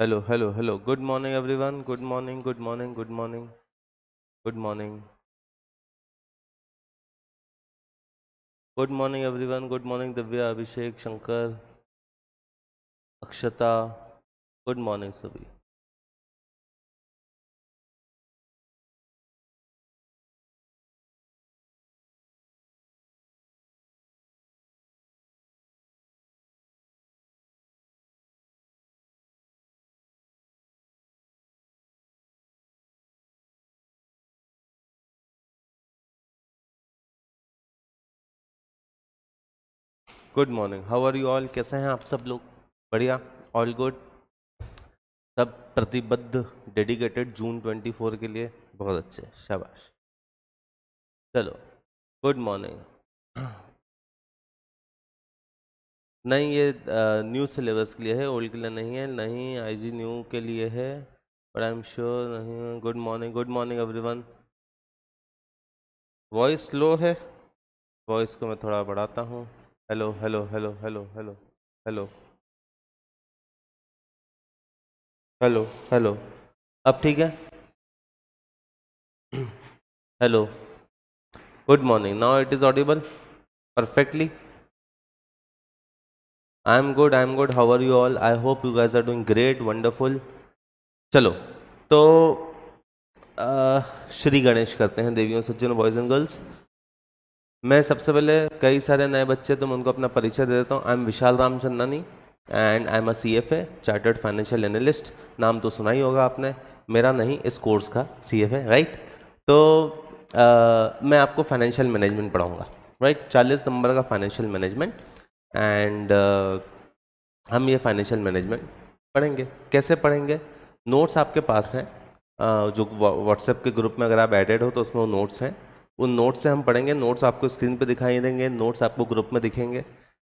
Hello, hello, hello. Good morning, everyone. Good morning, good morning, good morning. Good morning. Good morning, everyone. Good morning, Divya, Abhishek, Shankar, Akshata. Good morning, Sabhi. Good morning how are you all कैसे हैं आप सब लोग बढ़िया all good सब प्रतिबद्ध dedicated जून 24 के लिए बहुत अच्छे शाबाश चलो गुड मॉर्निंग नहीं ये न्यू सिलेबस के लिए है ओल्ड के लिए नहीं है नहीं आईजी न्यू के लिए है बट आई एम श्योर नहीं good morning good morning everyone voice slow है वॉइस को मैं थोड़ा बढ़ाता हूँ hello hello hello hello hello hello hello hello अब ठीक है hello good morning now it is audible perfectly I am good I am good how are you all I hope you guys are doing great wonderful चलो तो श्री गणेश करते हैं देवियों सज्जन boys and girls मैं सबसे पहले कई सारे नए बच्चे तुम उनको अपना परिचय दे देता हूँ I am Vishal Ramchandani and I am a C F A chartered financial analyst नाम तो सुना ही होगा आपने मेरा नहीं इस कोर्स का सी एफ ए राइट तो आ, मैं आपको फाइनेंशियल मैनेजमेंट पढ़ाऊँगा राइट चालीस नंबर का फाइनेंशियल मैनेजमेंट एंड हम ये फाइनेंशियल मैनेजमेंट पढ़ेंगे कैसे पढ़ेंगे नोट्स आपके पास हैं जो व्हाट्सएप के ग्रुप में अगर आप एडेड हो तो उसमें वो नोट्स हैं वो नोट्स से हम पढ़ेंगे नोट्स आपको स्क्रीन पे दिखाई देंगे नोट्स आपको ग्रुप में दिखेंगे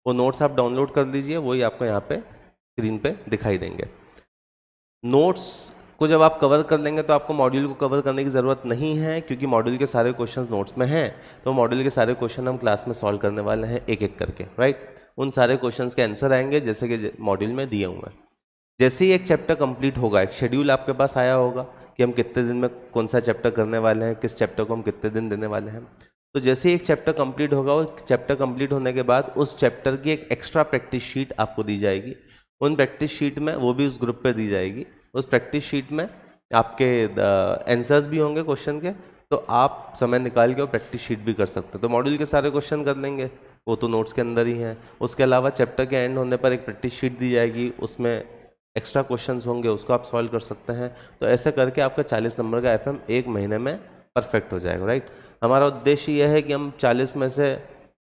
वो नोट्स आप डाउनलोड कर लीजिए वही आपको यहाँ पे स्क्रीन पे दिखाई देंगे नोट्स को जब आप कवर कर लेंगे तो आपको मॉड्यूल को कवर करने की ज़रूरत नहीं है क्योंकि मॉड्यूल के सारे क्वेश्चन नोट्स में हैं तो मॉड्यूल के सारे क्वेश्चन हम क्लास में सॉल्व करने वाले हैं एक एक करके राइट उन सारे क्वेश्चन के आंसर आएंगे जैसे कि मॉड्यूल में दिए हुए हैं जैसे ही एक चैप्टर कंप्लीट होगा एक शेड्यूल आपके पास आया होगा कि हम कितने दिन में कौन सा चैप्टर करने वाले हैं किस चैप्टर को हम कितने दिन देने वाले हैं तो जैसे ही एक चैप्टर कंप्लीट होगा और चैप्टर कंप्लीट होने के बाद उस चैप्टर की एक एक्स्ट्रा प्रैक्टिस शीट आपको दी जाएगी उन प्रैक्टिस शीट में वो भी उस ग्रुप पर दी जाएगी उस प्रैक्टिस शीट में आपके आंसर्स भी होंगे क्वेश्चन के तो आप समय निकाल के वो प्रैक्टिस शीट भी कर सकते हैं तो मॉड्यूल के सारे क्वेश्चन कर लेंगे वो तो नोट्स के अंदर ही हैं उसके अलावा चैप्टर के एंड होने पर एक प्रैक्टिस शीट दी जाएगी उसमें एक्स्ट्रा क्वेश्चन होंगे उसको आप सॉल्व कर सकते हैं तो ऐसे करके आपका चालीस नंबर का एफ एक महीने में परफेक्ट हो जाएगा राइट हमारा उद्देश्य यह है कि हम चालीस में से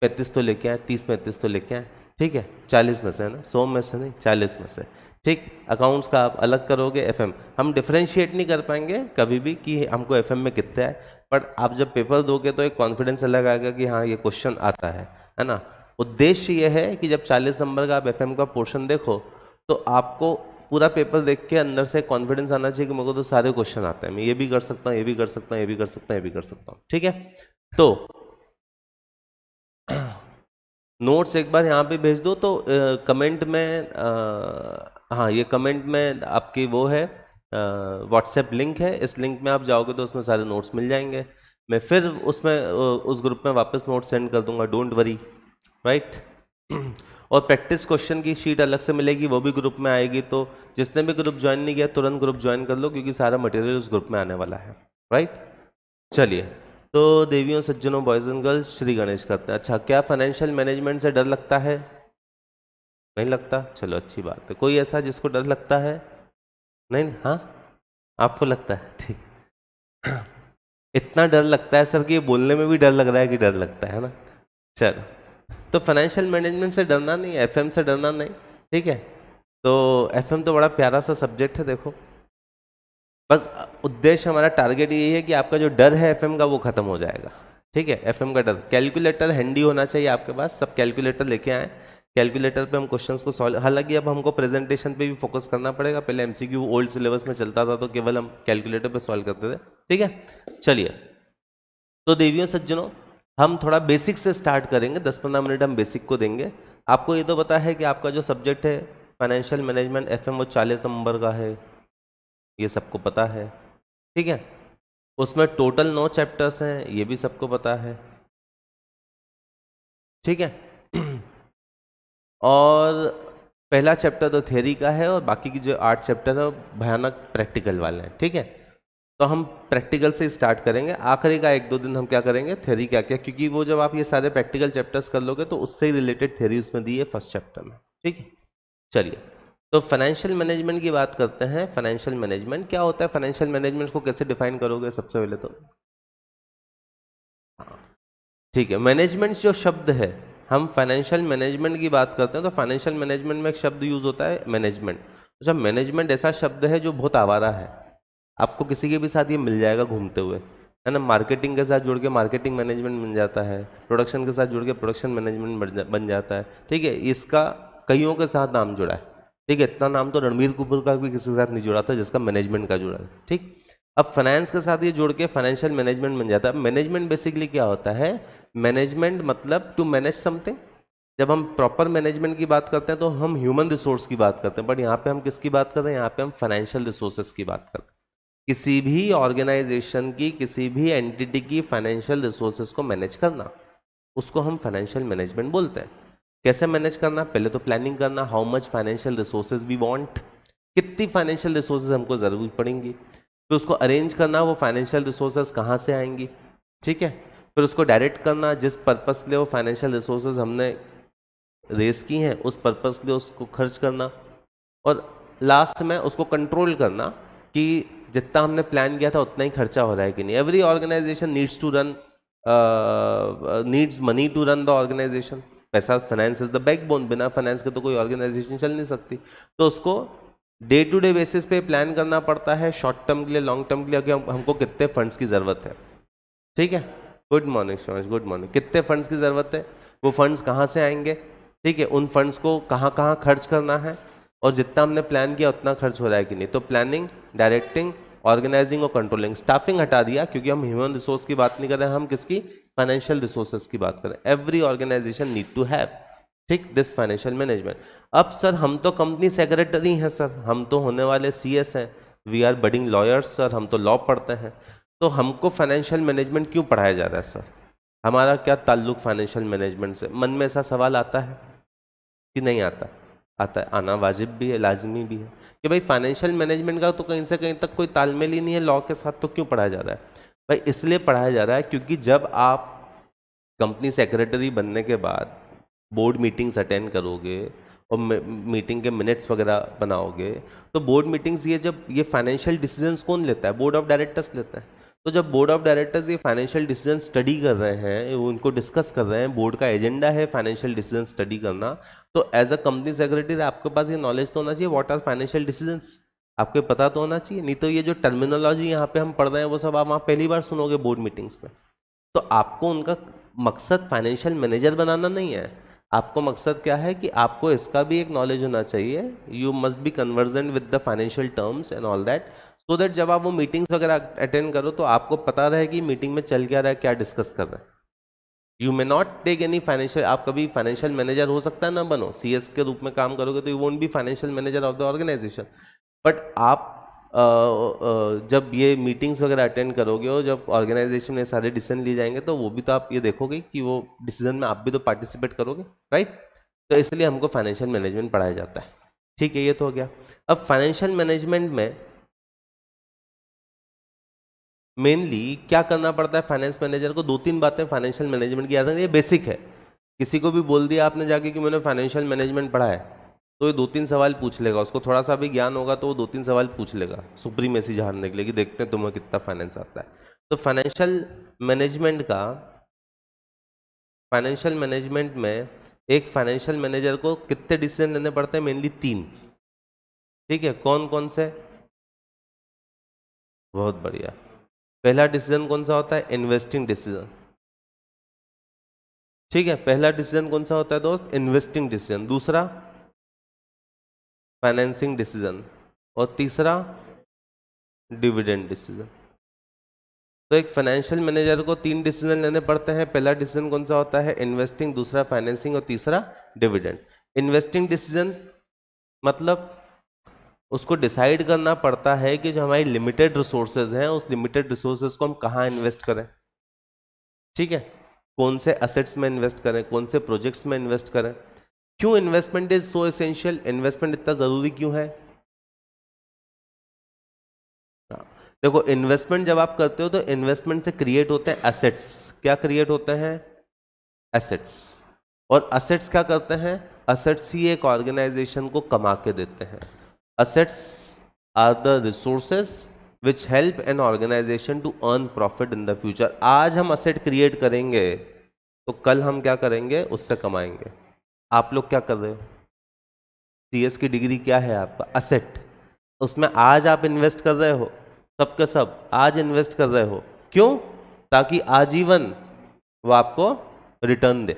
पैंतीस तो लेके आए तीस पैंतीस तो लेके आए ठीक है चालीस में से है ना सौ में से नहीं चालीस में से ठीक अकाउंट्स का आप अलग करोगे एफएम हम डिफ्रेंशिएट नहीं कर पाएंगे कभी भी कि हमको एफएम में कितने आए बट आप जब पेपर दोगे तो एक कॉन्फिडेंस अलग आएगा कि हाँ ये क्वेश्चन आता है है ना उद्देश्य ये है कि जब 40 नंबर का आप एफएम का पोर्शन देखो तो आपको पूरा पेपर देख के अंदर से कॉन्फिडेंस आना चाहिए कि मेरे को तो सारे क्वेश्चन आते हैं मैं ये भी कर सकता हूँ ये भी कर सकता हूँ ये भी कर सकता हूँ ये भी कर सकता हूँ ठीक है तो नोट्स एक बार यहाँ पे भेज दो तो कमेंट में आ, हाँ ये कमेंट में आपकी वो है व्हाट्सएप लिंक है इस लिंक में आप जाओगे तो उसमें सारे नोट्स मिल जाएंगे मैं फिर उसमें उस ग्रुप में वापस नोट्स सेंड कर दूंगा डोंट वरी राइट और प्रैक्टिस क्वेश्चन की शीट अलग से मिलेगी वो भी ग्रुप में आएगी तो जिसने भी ग्रुप ज्वाइन नहीं किया तुरंत ग्रुप ज्वाइन कर लो क्योंकि सारा मटेरियल उस ग्रुप में आने वाला है राइट चलिए तो देवियों सज्जनों boys and girls Shri Ganesh करते हैं अच्छा क्या फाइनेंशियल मैनेजमेंट से डर लगता है नहीं लगता चलो अच्छी बात है कोई ऐसा जिसको डर लगता है नहीं हाँ आपको लगता है ठीक इतना डर लगता है सर कि ये बोलने में भी डर लग रहा है कि डर लगता है ना चलो तो फाइनेंशियल मैनेजमेंट से डरना नहीं एफ से डरना नहीं ठीक है तो एफ तो बड़ा प्यारा सा सब्जेक्ट है देखो बस उद्देश्य हमारा टारगेट यही है कि आपका जो डर है एफ का वो ख़त्म हो जाएगा ठीक है एफ का डर कैलकुलेटर हैंडी होना चाहिए आपके पास सब कैलकुलेटर लेके आए कैलकुलेटर पे हम क्वेश्चंस को सॉल्व हालांकि अब हमको प्रेजेंटेशन पे भी फोकस करना पड़ेगा पहले एमसीक्यू ओल्ड सिलेबस में चलता था तो केवल हम कैलकुलेटर पे सॉल्व करते थे ठीक है चलिए तो देवियों सज्जनों हम थोड़ा बेसिक से स्टार्ट करेंगे दस पंद्रह मिनट हम बेसिक को देंगे आपको ये तो पता है कि आपका जो सब्जेक्ट है फाइनेंशियल मैनेजमेंट एफ वो चालीस नंबर का है ये सबको पता है ठीक है उसमें टोटल नौ चैप्टर्स हैं ये भी सबको पता है ठीक है और पहला चैप्टर तो थ्योरी का है और बाकी की जो आठ चैप्टर है वो भयानक प्रैक्टिकल वाले हैं ठीक है तो हम प्रैक्टिकल से स्टार्ट करेंगे आखिरी का एक दो दिन हम क्या करेंगे थेरी क्या क्या क्योंकि वो जब आप ये सारे प्रैक्टिकल चैप्टर्स कर लोगे तो उससे ही रिलेटेड थेरी उसमें दी है फर्स्ट चैप्टर में ठीक है चलिए तो फाइनेंशियल मैनेजमेंट की बात करते हैं फाइनेंशियल मैनेजमेंट क्या होता है फाइनेंशियल मैनेजमेंट को कैसे डिफाइन करोगे सबसे पहले तो ठीक है मैनेजमेंट जो शब्द है हम फाइनेंशियल मैनेजमेंट की बात करते हैं तो फाइनेंशियल मैनेजमेंट में एक शब्द यूज़ होता है मैनेजमेंट अच्छा मैनेजमेंट ऐसा शब्द है जो बहुत आवारा है आपको किसी के भी साथ ये मिल जाएगा घूमते हुए है ना मार्केटिंग के साथ जुड़ के मार्केटिंग मैनेजमेंट बन जाता है प्रोडक्शन के साथ जुड़ के प्रोडक्शन मैनेजमेंट बन जाता है ठीक है इसका कईयों के साथ नाम जुड़ा है ठीक है इतना नाम तो रणबीर कपूर का भी किसी के साथ नहीं जुड़ा था जिसका मैनेजमेंट का जुड़ा है ठीक अब फाइनेंस के साथ ये जुड़ के फाइनेंशियल मैनेजमेंट बन जाता है मैनेजमेंट बेसिकली क्या होता है मैनेजमेंट मतलब टू मैनेज समथिंग जब हम प्रॉपर मैनेजमेंट की बात करते हैं तो हम ह्यूमन रिसोर्स की बात करते हैं बट यहाँ पे हम किसकी बात कर रहे हैं यहाँ पे हम फाइनेंशियल रिसोर्सेज की बात कर रहे हैं किसी भी ऑर्गेनाइजेशन की किसी भी एंटिटी की फाइनेंशियल रिसोर्सेज को मैनेज करना उसको हम फाइनेंशियल मैनेजमेंट बोलते हैं कैसे मैनेज करना पहले तो प्लानिंग करना how much financial resources we want कितनी फाइनेंशियल रिसोर्सेज हमको जरूरी पड़ेंगी फिर उसको अरेंज करना वो फाइनेंशियल रिसोर्सेज कहाँ से आएंगी ठीक है फिर उसको डायरेक्ट करना जिस पर्पज़ के लिए वो फाइनेंशियल रिसोर्सेज हमने रेस की हैं उस पर्पज़ के लिए उसको खर्च करना और लास्ट में उसको कंट्रोल करना कि जितना हमने प्लान किया था उतना ही खर्चा हो रहा है कि नहीं every organization needs to run needs money to run the organization पैसा फाइनेंस इज द बैकबोन बिना फाइनेंस के तो कोई ऑर्गेनाइजेशन चल नहीं सकती तो उसको डे टू डे बेसिस पे प्लान करना पड़ता है शॉर्ट टर्म के लिए लॉन्ग टर्म के लिए कि हम, हमको कितने फंड्स की ज़रूरत है ठीक है good morning much good morning कितने फंड्स की ज़रूरत है वो फंड्स कहाँ से आएंगे ठीक है उन फंड्स को कहाँ कहाँ खर्च करना है और जितना हमने प्लान किया उतना खर्च हो रहा है कि नहीं तो प्लानिंग डायरेक्टिंग ऑर्गेनाइजिंग और कंट्रोलिंग स्टाफिंग हटा दिया क्योंकि हम ह्यूमन रिसोर्स की बात नहीं कर रहे हैं हम किसकी फाइनेंशियल रिसोर्सेज की बात कर रहे हैं every organization need to have ठीक दिस फाइनेंशियल मैनेजमेंट अब सर हम तो कंपनी सेक्रेटरी हैं सर हम तो होने वाले सी एस हैं we are budding lawyers sir हम तो लॉ पढ़ते हैं तो हमको फाइनेंशियल मैनेजमेंट क्यों पढ़ाया जा रहा है सर हमारा क्या ताल्लुक फाइनेंशियल मैनेजमेंट से मन में ऐसा सवाल आता है कि नहीं आता आता है आना वाजिब भी है लाजमी भी है कि भाई फाइनेंशियल मैनेजमेंट का तो कहीं से कहीं तक कोई तालमेल ही नहीं है लॉ के साथ तो क्यों पढ़ाया जा रहा है भाई इसलिए पढ़ाया जा रहा है क्योंकि जब आप कंपनी सेक्रेटरी बनने के बाद बोर्ड मीटिंग्स अटेंड करोगे और मीटिंग के मिनट्स वगैरह बनाओगे तो बोर्ड मीटिंग्स ये जब ये फाइनेंशियल डिसीजंस कौन लेता है बोर्ड ऑफ डायरेक्टर्स लेता है तो जब बोर्ड ऑफ डायरेक्टर्स ये फाइनेंशियल डिसीजन स्टडी कर रहे हैं उनको डिस्कस कर रहे हैं बोर्ड का एजेंडा है फाइनेंशियल डिसीजन स्टडी करना तो एज अ कंपनी सेक्रेटरी आपके पास ये नॉलेज तो होना चाहिए वॉट आर फाइनेंशियल डिसीजन आपको पता तो होना चाहिए नहीं तो ये जो टर्मिनोलॉजी यहाँ पे हम पढ़ रहे हैं वो सब आप वहाँ पहली बार सुनोगे बोर्ड मीटिंग्स में तो आपको उनका मकसद फाइनेंशियल मैनेजर बनाना नहीं है आपको मकसद क्या है कि आपको इसका भी एक नॉलेज होना चाहिए you must be convergent with the financial terms and all that so that जब आप वो मीटिंग्स वगैरह अटेंड करो तो आपको पता रहे कि मीटिंग में चल क्या रहा है क्या डिस्कस कर रहा है you may not take any financial आप कभी फाइनेंशियल मैनेजर हो सकता है ना बनो सी एस के रूप में काम करोगे तो you would be financial manager of the organization but आप आ, आ, जब ये मीटिंग्स वगैरह अटेंड करोगे और जब ऑर्गेनाइजेशन में सारे डिसीजन लिए जाएंगे तो वो भी तो आप ये देखोगे कि वो डिसीजन में आप भी तो पार्टिसिपेट करोगे राइट तो इसलिए हमको फाइनेंशियल मैनेजमेंट पढ़ाया जाता है ठीक है ये तो हो गया अब फाइनेंशियल मैनेजमेंट में मेनली क्या करना पड़ता है फाइनेंस मैनेजर को दो तीन बातें फाइनेंशियल मैनेजमेंट की याद ये बेसिक है किसी को भी बोल दिया आपने जाके कि मैंने फाइनेंशियल मैनेजमेंट पढ़ा है तो ये दो तीन सवाल पूछ लेगा उसको थोड़ा सा भी ज्ञान होगा तो वो दो तीन सवाल पूछ लेगा सुप्रीमेसी जानने के लिए कि देखते हैं तुम्हें कितना फाइनेंस आता है तो फाइनेंशियल मैनेजमेंट का फाइनेंशियल मैनेजमेंट में एक फाइनेंशियल मैनेजर को कितने डिसीजन लेने पड़ते हैं मेनली तीन ठीक है कौन कौन से बहुत बढ़िया पहला डिसीजन कौन सा होता है इन्वेस्टिंग डिसीजन ठीक है पहला डिसीजन कौन सा होता है दोस्त इन्वेस्टिंग डिसीजन दूसरा फाइनेंसिंग डिसीजन और तीसरा डिविडेंड डिसीजन तो एक फाइनेंशियल मैनेजर को तीन डिसीजन लेने पड़ते हैं पहला डिसीजन कौन सा होता है इन्वेस्टिंग दूसरा फाइनेंसिंग और तीसरा डिविडेंड इन्वेस्टिंग डिसीजन मतलब उसको डिसाइड करना पड़ता है कि जो हमारी लिमिटेड रिसोर्सेज हैं उस लिमिटेड रिसोर्सेज को हम कहाँ इन्वेस्ट करें ठीक है कौन से असेट्स में इन्वेस्ट करें कौन से प्रोजेक्ट्स में इन्वेस्ट करें क्यों investment is so essential investment इतना ज़रूरी क्यों है हाँ। देखो इन्वेस्टमेंट जब आप करते हो तो इन्वेस्टमेंट से क्रिएट होते हैं असेट्स क्या क्रिएट होते हैं असेट्स और असेट्स क्या करते हैं असेट्स ही एक ऑर्गेनाइजेशन को कमा के देते हैं assets are the resources which help an organization to earn profit in the future आज हम असेट क्रिएट करेंगे तो कल हम क्या करेंगे उससे कमाएंगे आप लोग क्या कर रहे हो सी एस की डिग्री क्या है आपका असेट उसमें आज आप इन्वेस्ट कर रहे हो सब के सब आज इन्वेस्ट कर रहे हो क्यों ताकि आजीवन वो आपको रिटर्न दे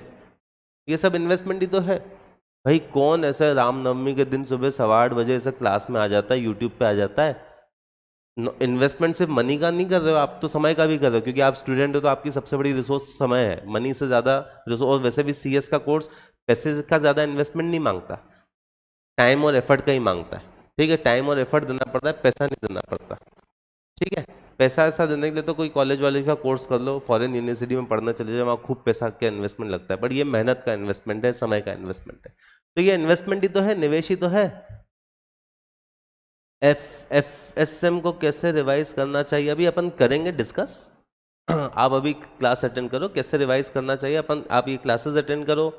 ये सब इन्वेस्टमेंट ही तो है भाई कौन ऐसा रामनवमी के दिन सुबह सवा आठ बजे ऐसा क्लास में आ जाता है यूट्यूब पे आ जाता है इन्वेस्टमेंट सिर्फ मनी का नहीं कर रहे हो आप तो समय का भी कर रहे हो क्योंकि आप स्टूडेंट हो तो आपकी सबसे बड़ी रिसोर्स समय है मनी से ज़्यादा रिसोर्स वैसे भी सी का कोर्स पैसे का ज़्यादा इन्वेस्टमेंट नहीं मांगता टाइम और एफर्ट का ही मांगता है ठीक है टाइम और एफर्ट देना पड़ता है पैसा नहीं देना पड़ता ठीक है पैसा ऐसा देने के लिए तो कोई कॉलेज वॉलेज का कोर्स कर लो फॉरेन यूनिवर्सिटी में पढ़ना चले जाओ वहाँ खूब पैसा का इन्वेस्टमेंट लगता है बट ये मेहनत का इन्वेस्टमेंट है समय का इन्वेस्टमेंट है तो ये इन्वेस्टमेंट ही तो है निवेश ही तो है एफ एफ एस एम को कैसे रिवाइज करना चाहिए अभी अपन करेंगे डिस्कस आप अभी क्लास अटेंड करो कैसे रिवाइज करना चाहिए अपन आप ये क्लासेस अटेंड करो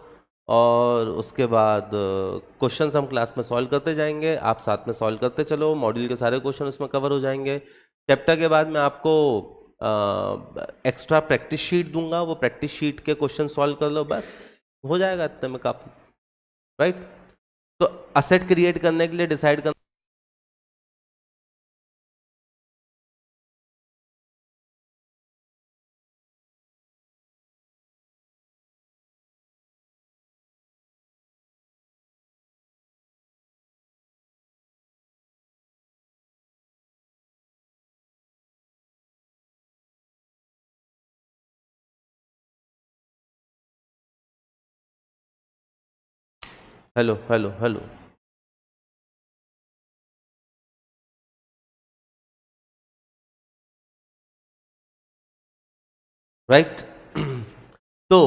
और उसके बाद क्वेश्चन हम क्लास में सॉल्व करते जाएंगे आप साथ में सॉल्व करते चलो मॉड्यूल के सारे क्वेश्चन उसमें कवर हो जाएंगे चैप्टर के बाद मैं आपको एक्स्ट्रा प्रैक्टिस शीट दूंगा वो प्रैक्टिस शीट के क्वेश्चन सॉल्व कर लो बस हो जाएगा इतने में काफ़ी राइट तो असेट क्रिएट करने के लिए डिसाइड करना हेलो हेलो हेलो राइट तो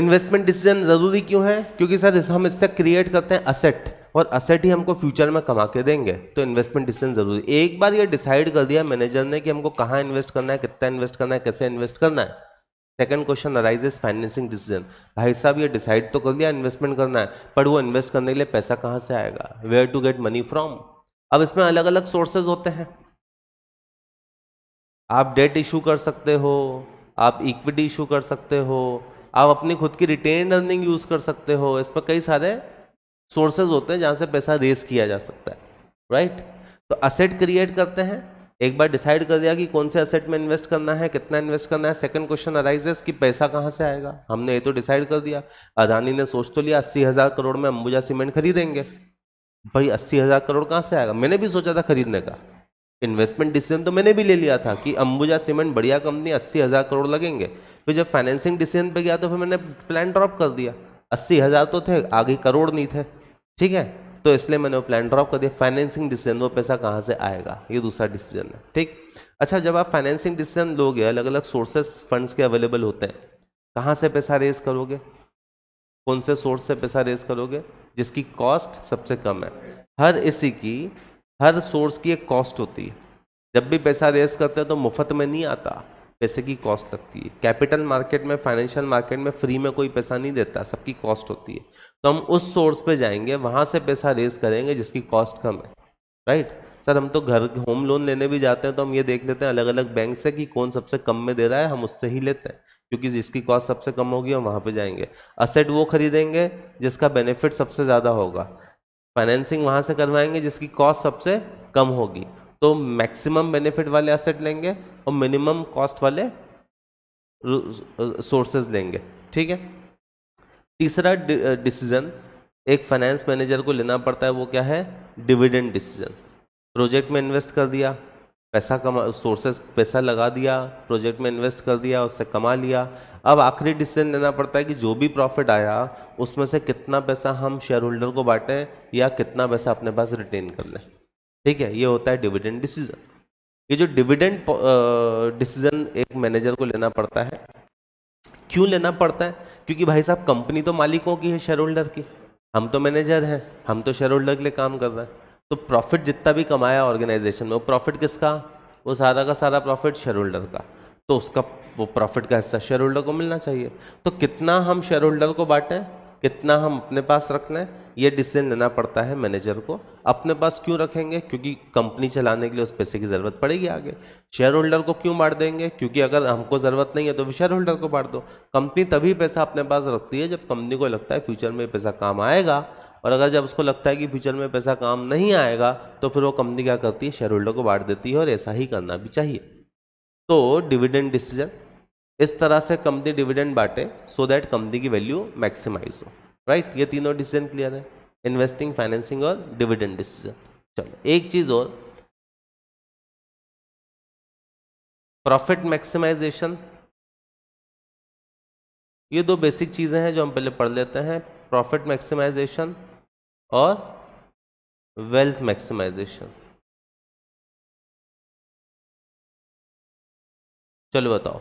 इन्वेस्टमेंट डिसीजन जरूरी क्यों है क्योंकि सर हम इससे क्रिएट करते हैं असेट और असेट ही हमको फ्यूचर में कमा के देंगे तो इन्वेस्टमेंट डिसीजन जरूरी एक बार ये डिसाइड कर दिया मैनेजर ने कि हमको कहाँ इन्वेस्ट करना है कितना इन्वेस्ट करना है कैसे इन्वेस्ट करना है second question arises financing decision भाई साहब ये डिसाइड तो कर लिया इन्वेस्टमेंट करना है पर वो इन्वेस्ट करने के लिए पैसा कहाँ से आएगा where to get money from अब इसमें अलग अलग सोर्सेज होते हैं आप डेट इशू कर सकते हो आप इक्विटी इशू कर सकते हो आप अपनी खुद की रिटेन अर्निंग यूज़ कर सकते हो इसमें कई सारे सोर्सेज होते हैं जहाँ से पैसा रेस किया जा सकता है राइट right? तो असेट क्रिएट करते हैं एक बार डिसाइड कर दिया कि कौन से असेट में इन्वेस्ट करना है कितना इन्वेस्ट करना है सेकंड क्वेश्चन अराइजेस कि पैसा कहाँ से आएगा हमने ये तो डिसाइड कर दिया अदानी ने सोच तो लिया अस्सी हज़ार करोड़ में अंबुजा सीमेंट खरीदेंगे भाई अस्सी हज़ार करोड़ कहाँ से आएगा मैंने भी सोचा था खरीदने का इन्वेस्टमेंट डिसीजन तो मैंने भी ले लिया था कि अंबुजा सीमेंट बढ़िया कंपनी अस्सी हज़ार करोड़ लगेंगे फिर जब फाइनेंसिंग डिसीजन पर गया तो फिर मैंने प्लान ड्रॉप कर दिया अस्सी हज़ार तो थे आगे करोड़ नहीं थे ठीक है तो इसलिए मैंने वो प्लान ड्रॉप कर दिया फाइनेंसिंग डिसीजन वो पैसा कहाँ से आएगा ये दूसरा डिसीजन है ठीक अच्छा जब आप फाइनेंसिंग डिसीजन लोगे अलग अलग सोर्सेस फंड्स के अवेलेबल होते हैं कहाँ से पैसा रेज करोगे कौन से सोर्स से पैसा रेज करोगे जिसकी कॉस्ट सबसे कम है हर इसी की हर सोर्स की एक कॉस्ट होती है जब भी पैसा रेज करते हैं तो मुफ्त में नहीं आता पैसे की कॉस्ट लगती है कैपिटल मार्केट में फाइनेंशियल मार्केट में फ्री में कोई पैसा नहीं देता सबकी कॉस्ट होती है तो हम उस सोर्स पे जाएंगे वहाँ से पैसा रेज करेंगे जिसकी कॉस्ट कम है राइट सर हम तो घर होम लोन लेने भी जाते हैं तो हम ये देख लेते हैं अलग अलग बैंक से कि कौन सबसे कम में दे रहा है हम उससे ही लेते हैं क्योंकि जिसकी कॉस्ट सबसे कम होगी हम वहाँ पर जाएंगे असेट वो खरीदेंगे जिसका बेनिफिट सबसे ज़्यादा होगा फाइनेंसिंग वहाँ से करवाएंगे जिसकी कॉस्ट सबसे कम होगी तो मैक्सिमम बेनिफिट वाले असेट लेंगे और मिनिमम कॉस्ट वाले सोर्सेज लेंगे ठीक है तीसरा डिसीजन एक फाइनेंस मैनेजर को लेना पड़ता है वो क्या है डिविडेंड डिसीजन प्रोजेक्ट में इन्वेस्ट कर दिया पैसा कमा सोर्सेस पैसा लगा दिया प्रोजेक्ट में इन्वेस्ट कर दिया उससे कमा लिया अब आखिरी डिसीजन लेना पड़ता है कि जो भी प्रॉफिट आया उसमें से कितना पैसा हम शेयर होल्डर को बांटें या कितना पैसा अपने पास रिटेन कर लें ठीक है ये होता है डिविडेंड डिसीजन ये जो डिविडेंड डिसीजन एक मैनेजर को लेना पड़ता है क्यों लेना पड़ता है क्योंकि भाई साहब कंपनी तो मालिकों की है शेयर होल्डर की हम तो मैनेजर हैं हम तो शेयर होल्डर के लिए काम कर रहे हैं तो प्रॉफिट जितना भी कमाया ऑर्गेनाइजेशन में वो प्रॉफिट किसका वो सारा का सारा प्रॉफिट शेयर होल्डर का तो उसका वो प्रॉफिट का हिस्सा शेयर होल्डर को मिलना चाहिए तो कितना हम शेयर होल्डर को बांटें कितना हम अपने पास रख लें ये डिसीजन लेना पड़ता है मैनेजर को अपने पास क्यों रखेंगे क्योंकि कंपनी चलाने के लिए उस पैसे की ज़रूरत पड़ेगी आगे शेयर होल्डर को क्यों बांट देंगे क्योंकि अगर हमको ज़रूरत नहीं है तो शेयर होल्डर को बांट दो कंपनी तभी पैसा अपने पास रखती है जब कंपनी को लगता है फ्यूचर में पैसा काम आएगा और अगर जब उसको लगता है कि फ्यूचर में पैसा काम नहीं आएगा तो फिर वो कंपनी क्या करती है शेयर होल्डर को बांट देती है और ऐसा ही करना भी चाहिए तो डिविडेंड डिसीजन इस तरह से कंपनी डिविडेंड बांटे सो दैट कंपनी की वैल्यू मैक्सिमाइज हो राइट right? ये तीनों डिसीजन क्लियर है इन्वेस्टिंग फाइनेंसिंग और डिविडेंड डिसीजन चलो एक चीज और प्रॉफिट मैक्सिमाइजेशन ये दो बेसिक चीजें हैं जो हम पहले पढ़ लेते हैं प्रॉफिट मैक्सिमाइजेशन और वेल्थ मैक्सिमाइजेशन चलो बताओ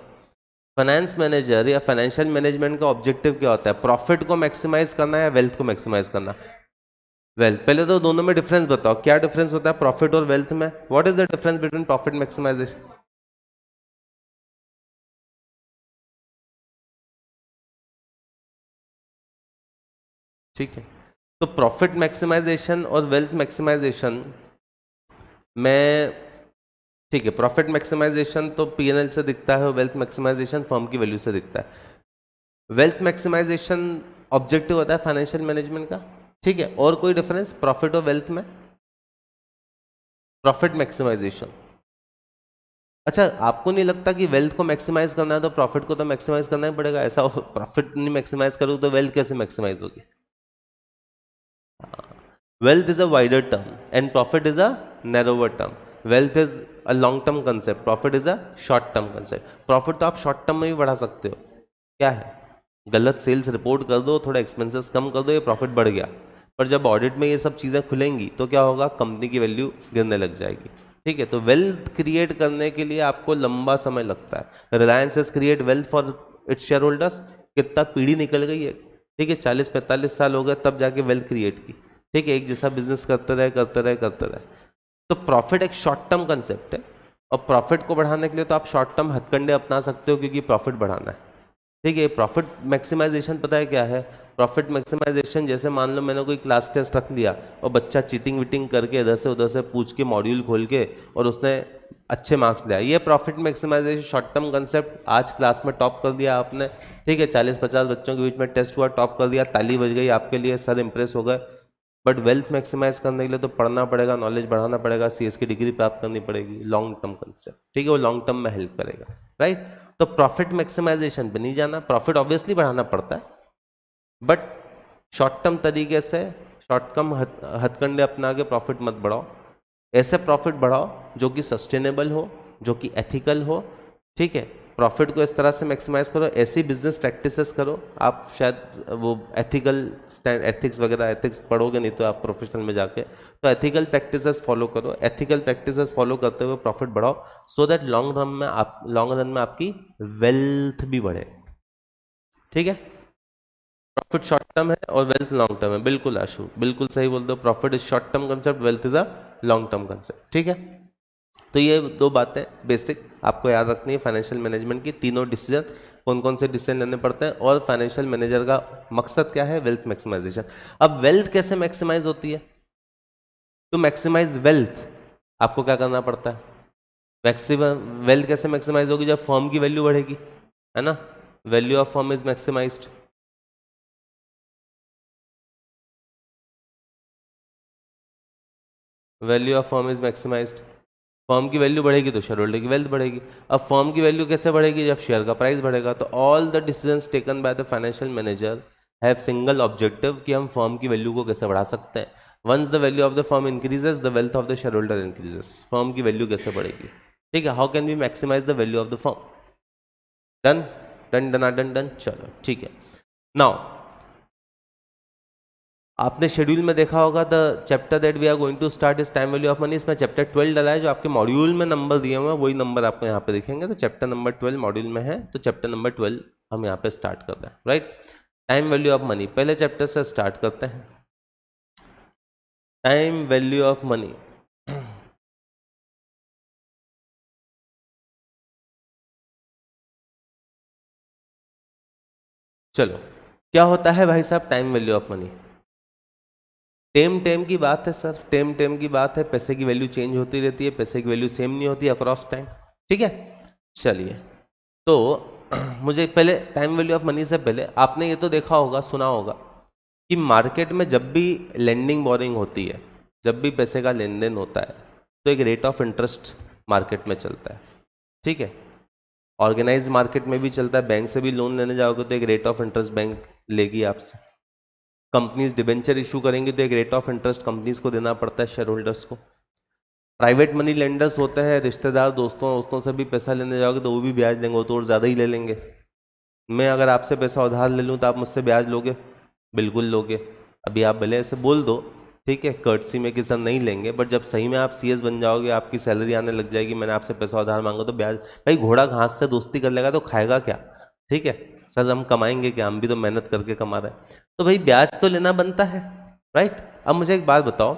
फाइनेंस मैनेजर या फाइनेंशियल मैनेजमेंट का ऑब्जेक्टिव क्या होता है प्रॉफिट को मैक्सिमाइज करना या वेल्थ को मैक्सिमाइज करना वेल्थ पहले तो दोनों में डिफरेंस बताओ क्या डिफरेंस होता है प्रॉफिट और वेल्थ में what is the difference between profit maximisation ठीक है तो प्रॉफिट मैक्सिमाइजेशन और वेल्थ मैक्सिमाइजेशन में ठीक है प्रॉफिट मैक्सिमाइजेशन तो पीएनएल से दिखता है वेल्थ मैक्सिमाइजेशन फर्म की वैल्यू से दिखता है वेल्थ मैक्सिमाइजेशन ऑब्जेक्टिव होता है फाइनेंशियल मैनेजमेंट का ठीक है और कोई डिफरेंस प्रॉफिट और वेल्थ में प्रॉफिट मैक्सिमाइजेशन अच्छा आपको नहीं लगता कि वेल्थ को मैक्सिमाइज करना है तो प्रॉफिट को तो मैक्सिमाइज करना ही पड़ेगा ऐसा प्रॉफिट नहीं मैक्सिमाइज करोगे तो वेल्थ कैसे मैक्सिमाइज होगी wealth is a wider term and profit is a narrower term wealth is a long term concept profit is a short term concept profit तो आप शॉर्ट टर्म में भी बढ़ा सकते हो क्या है गलत सेल्स रिपोर्ट कर दो थोड़ा एक्सपेंसेस कम कर दो ये प्रॉफिट बढ़ गया पर जब ऑडिट में ये सब चीज़ें खुलेंगी तो क्या होगा कंपनी की वैल्यू गिरने लग जाएगी ठीक है तो वेल्थ क्रिएट करने के लिए आपको लंबा समय लगता है Reliance is create wealth for its share holders कितना पीढ़ी निकल गई है ठीक है चालीस पैंतालीस साल हो गए तब जाके वेल्थ क्रिएट की ठीक है एक जैसा बिजनेस करते रहे करते रहे करते रहे तो प्रॉफिट एक शॉर्ट टर्म कंसेप्ट है और प्रॉफिट को बढ़ाने के लिए तो आप शॉर्ट टर्म हथकंडे अपना सकते हो क्योंकि प्रॉफिट बढ़ाना है ठीक है प्रॉफिट मैक्सिमाइजेशन पता है क्या है प्रॉफिट मैक्सिमाइजेशन जैसे मान लो मैंने कोई क्लास टेस्ट रख लिया और बच्चा चीटिंग विटिंग करके इधर से उधर से पूछ के मॉड्यूल खोल के और उसने अच्छे मार्क्स लिया ये profit maximisation short term concept आज क्लास में टॉप कर दिया आपने ठीक है चालीस पचास बच्चों के बीच में टेस्ट हुआ टॉप कर दिया ताली बज गई आपके लिए सर इम्प्रेस हो गए बट वेल्थ मैक्सिमाइज करने के लिए तो पढ़ना पड़ेगा नॉलेज बढ़ाना पड़ेगा सी की डिग्री प्राप्त करनी पड़ेगी लॉन्ग टर्म कंसेप्ट ठीक है वो लॉन्ग टर्म में हेल्प करेगा राइट तो प्रॉफिट मैक्सिमाइजेशन पे नहीं जाना प्रॉफिट ऑब्वियसली बढ़ाना पड़ता है बट शॉर्ट टर्म तरीके से शॉर्ट टर्म हथकंडे अपना के प्रॉफिट मत बढ़ाओ ऐसे प्रॉफिट बढ़ाओ जो कि सस्टेनेबल हो जो कि एथिकल हो ठीक है प्रॉफिट को इस तरह से मैक्सिमाइज करो ऐसी बिजनेस प्रैक्टिसेस करो आप शायद वो एथिकल स्टैंड एथिक्स वगैरह एथिक्स पढ़ोगे नहीं तो आप प्रोफेशनल में जाके तो एथिकल प्रैक्टिसेस फॉलो करो एथिकल प्रैक्टिसेस फॉलो करते हुए प्रॉफिट बढ़ाओ सो दैट लॉन्ग रन में आप लॉन्ग रन में आपकी वेल्थ भी बढ़े ठीक है प्रॉफिट शॉर्ट टर्म है और वेल्थ लॉन्ग टर्म है बिल्कुल आशु बिल्कुल सही बोल दो profit is short term concept wealth is a long term concept ठीक है तो ये दो बातें बेसिक आपको याद रखनी है फाइनेंशियल मैनेजमेंट की तीनों डिसीजन कौन कौन से डिसीजन लेने पड़ते हैं और फाइनेंशियल मैनेजर का मकसद क्या है वेल्थ मैक्सिमाइजेशन अब वेल्थ कैसे मैक्सिमाइज होती है टू मैक्सिमाइज वेल्थ आपको क्या करना पड़ता है मैक्सिम वेल्थ कैसे मैक्सिमाइज होगी जब फॉर्म की वैल्यू बढ़ेगी है ना value of firm is maximise value of firm is maximised firm की वैल्यू बढ़ेगी तो शेयर होल्डर की वेल्थ बढ़ेगी अब फॉर्म की वैल्यू कैसे बढ़ेगी जब शेयर का प्राइस बढ़ेगा तो all the decision taken by the financial manager have single objective कि हम फॉर्म की वैल्यू को कैसे बढ़ा सकते हैं once the value of the firm increases the wealth of the share holder increases firm की वैल्यू कैसे बढ़ेगी ठीक है how can we maximise the value of the firm done done done done done चलो ठीक है नाउ आपने schedule में देखा होगा the chapter that we are going to start इस टाइम वैल्यू ऑफ मनी इसमें चैप्टर ट्वेल्व डाला है जो आपके मॉड्यूल में नंबर दिए हुए हैं वही नंबर आपको यहाँ पे दिखेंगे तो चैप्टर नंबर ट्वेल्व मॉड्यूल में है तो चैप्टर नंबर ट्वेल्व हम यहाँ पे स्टार्ट करते हैं right time value of money पहले चैप्टर से स्टार्ट करते हैं टाइम वैल्यू ऑफ मनी चलो क्या होता है भाई साहब time value of money time time की बात है सर टेम टेम की बात है पैसे की वैल्यू चेंज होती रहती है पैसे की वैल्यू सेम नहीं होती अक्रॉस टाइम ठीक है चलिए तो मुझे पहले टाइम वैल्यू ऑफ मनी से पहले आपने ये तो देखा होगा सुना होगा कि मार्केट में जब भी लैंडिंग बोरिंग होती है जब भी पैसे का लेन देन होता है तो एक रेट ऑफ इंटरेस्ट मार्केट में चलता है ठीक है ऑर्गेनाइज मार्केट में भी चलता है बैंक से भी लोन लेने जाओगे तो एक रेट ऑफ इंटरेस्ट बैंक लेगी आपसे कंपनीज डिबेंचर इशू करेंगी तो एक रेट ऑफ इंटरेस्ट कंपनीज को देना पड़ता है शेयर होल्डर्स को प्राइवेट मनी लेंडर्स होते हैं रिश्तेदार दोस्तों दोस्तों से भी पैसा लेने जाओगे तो वो भी ब्याज लेंगे तो और ज़्यादा ही ले लेंगे मैं अगर आपसे पैसा उधार ले लूँ तो आप मुझसे ब्याज लोगे बिल्कुल लोगे अभी आप भले ऐसे बोल दो ठीक है कर्टसी में किसान नहीं लेंगे बट जब सही में आप सीएस बन जाओगे आपकी सैलरी आने लग जाएगी मैंने आपसे पैसा उधार मांगा तो ब्याज भाई घोड़ा घास से दोस्ती कर लेगा तो खाएगा क्या ठीक है सर हम कमाएंगे क्या हम भी तो मेहनत करके कमा रहे हैं तो भाई ब्याज तो लेना बनता है राइट अब मुझे एक बात बताओ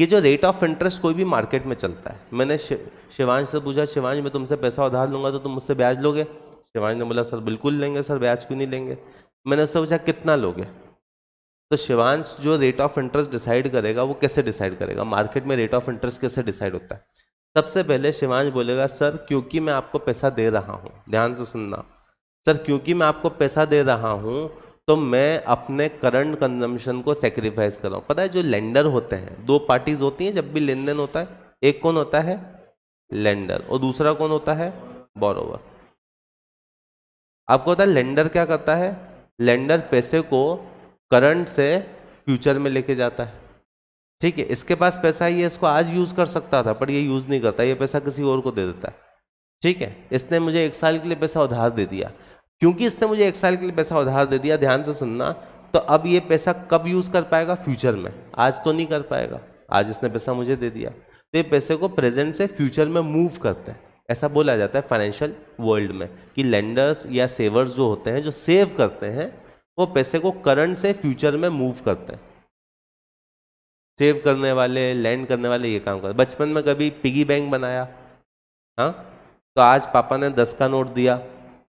ये जो रेट ऑफ इंटरेस्ट कोई भी मार्केट में चलता है मैंने शिवांश से पूछा शिवांश मैं तुमसे पैसा उधार लूँगा तो तुम मुझसे ब्याज लोगे शिवांश ने बोला सर बिल्कुल लेंगे सर ब्याज क्यों नहीं लेंगे मैंने उससे पूछा कितना लोगे तो शिवांश जो रेट ऑफ इंटरेस्ट डिसाइड करेगा वो कैसे डिसाइड करेगा मार्केट में रेट ऑफ इंटरेस्ट कैसे डिसाइड होता है सबसे पहले शिवांश बोलेगा सर क्योंकि मैं आपको पैसा दे रहा हूँ ध्यान से सुनना सर क्योंकि मैं आपको पैसा दे रहा हूँ तो मैं अपने करंट कंजम्पशन को सेक्रीफाइस कर रहा हूँ पता है जो लेंडर होते हैं दो पार्टीज होती हैं जब भी लेन देन होता है एक कौन होता है लेंडर और दूसरा कौन होता है बोरोवर आपको पता है लेंडर क्या करता है लेंडर पैसे को करंट से फ्यूचर में लेके जाता है ठीक है इसके पास पैसा है ये इसको आज यूज़ कर सकता था पर ये यूज़ नहीं करता ये पैसा किसी और को दे देता है ठीक है इसने मुझे एक साल के लिए पैसा उधार दे दिया क्योंकि इसने मुझे एक साल के लिए पैसा उधार दे दिया ध्यान से सुनना तो अब ये पैसा कब यूज़ कर पाएगा फ्यूचर में आज तो नहीं कर पाएगा आज इसने पैसा मुझे दे दिया तो ये पैसे को प्रेजेंट से फ्यूचर में मूव करते हैं ऐसा बोला जाता है फाइनेंशियल वर्ल्ड में कि लेंडर्स या सेवर्स जो होते हैं जो सेव करते हैं वो पैसे को करंट से फ्यूचर में मूव करते हैं सेव करने वाले लैंड करने वाले ये काम करते बचपन में कभी पिगी बैंक बनाया हाँ तो आज पापा ने दस का नोट दिया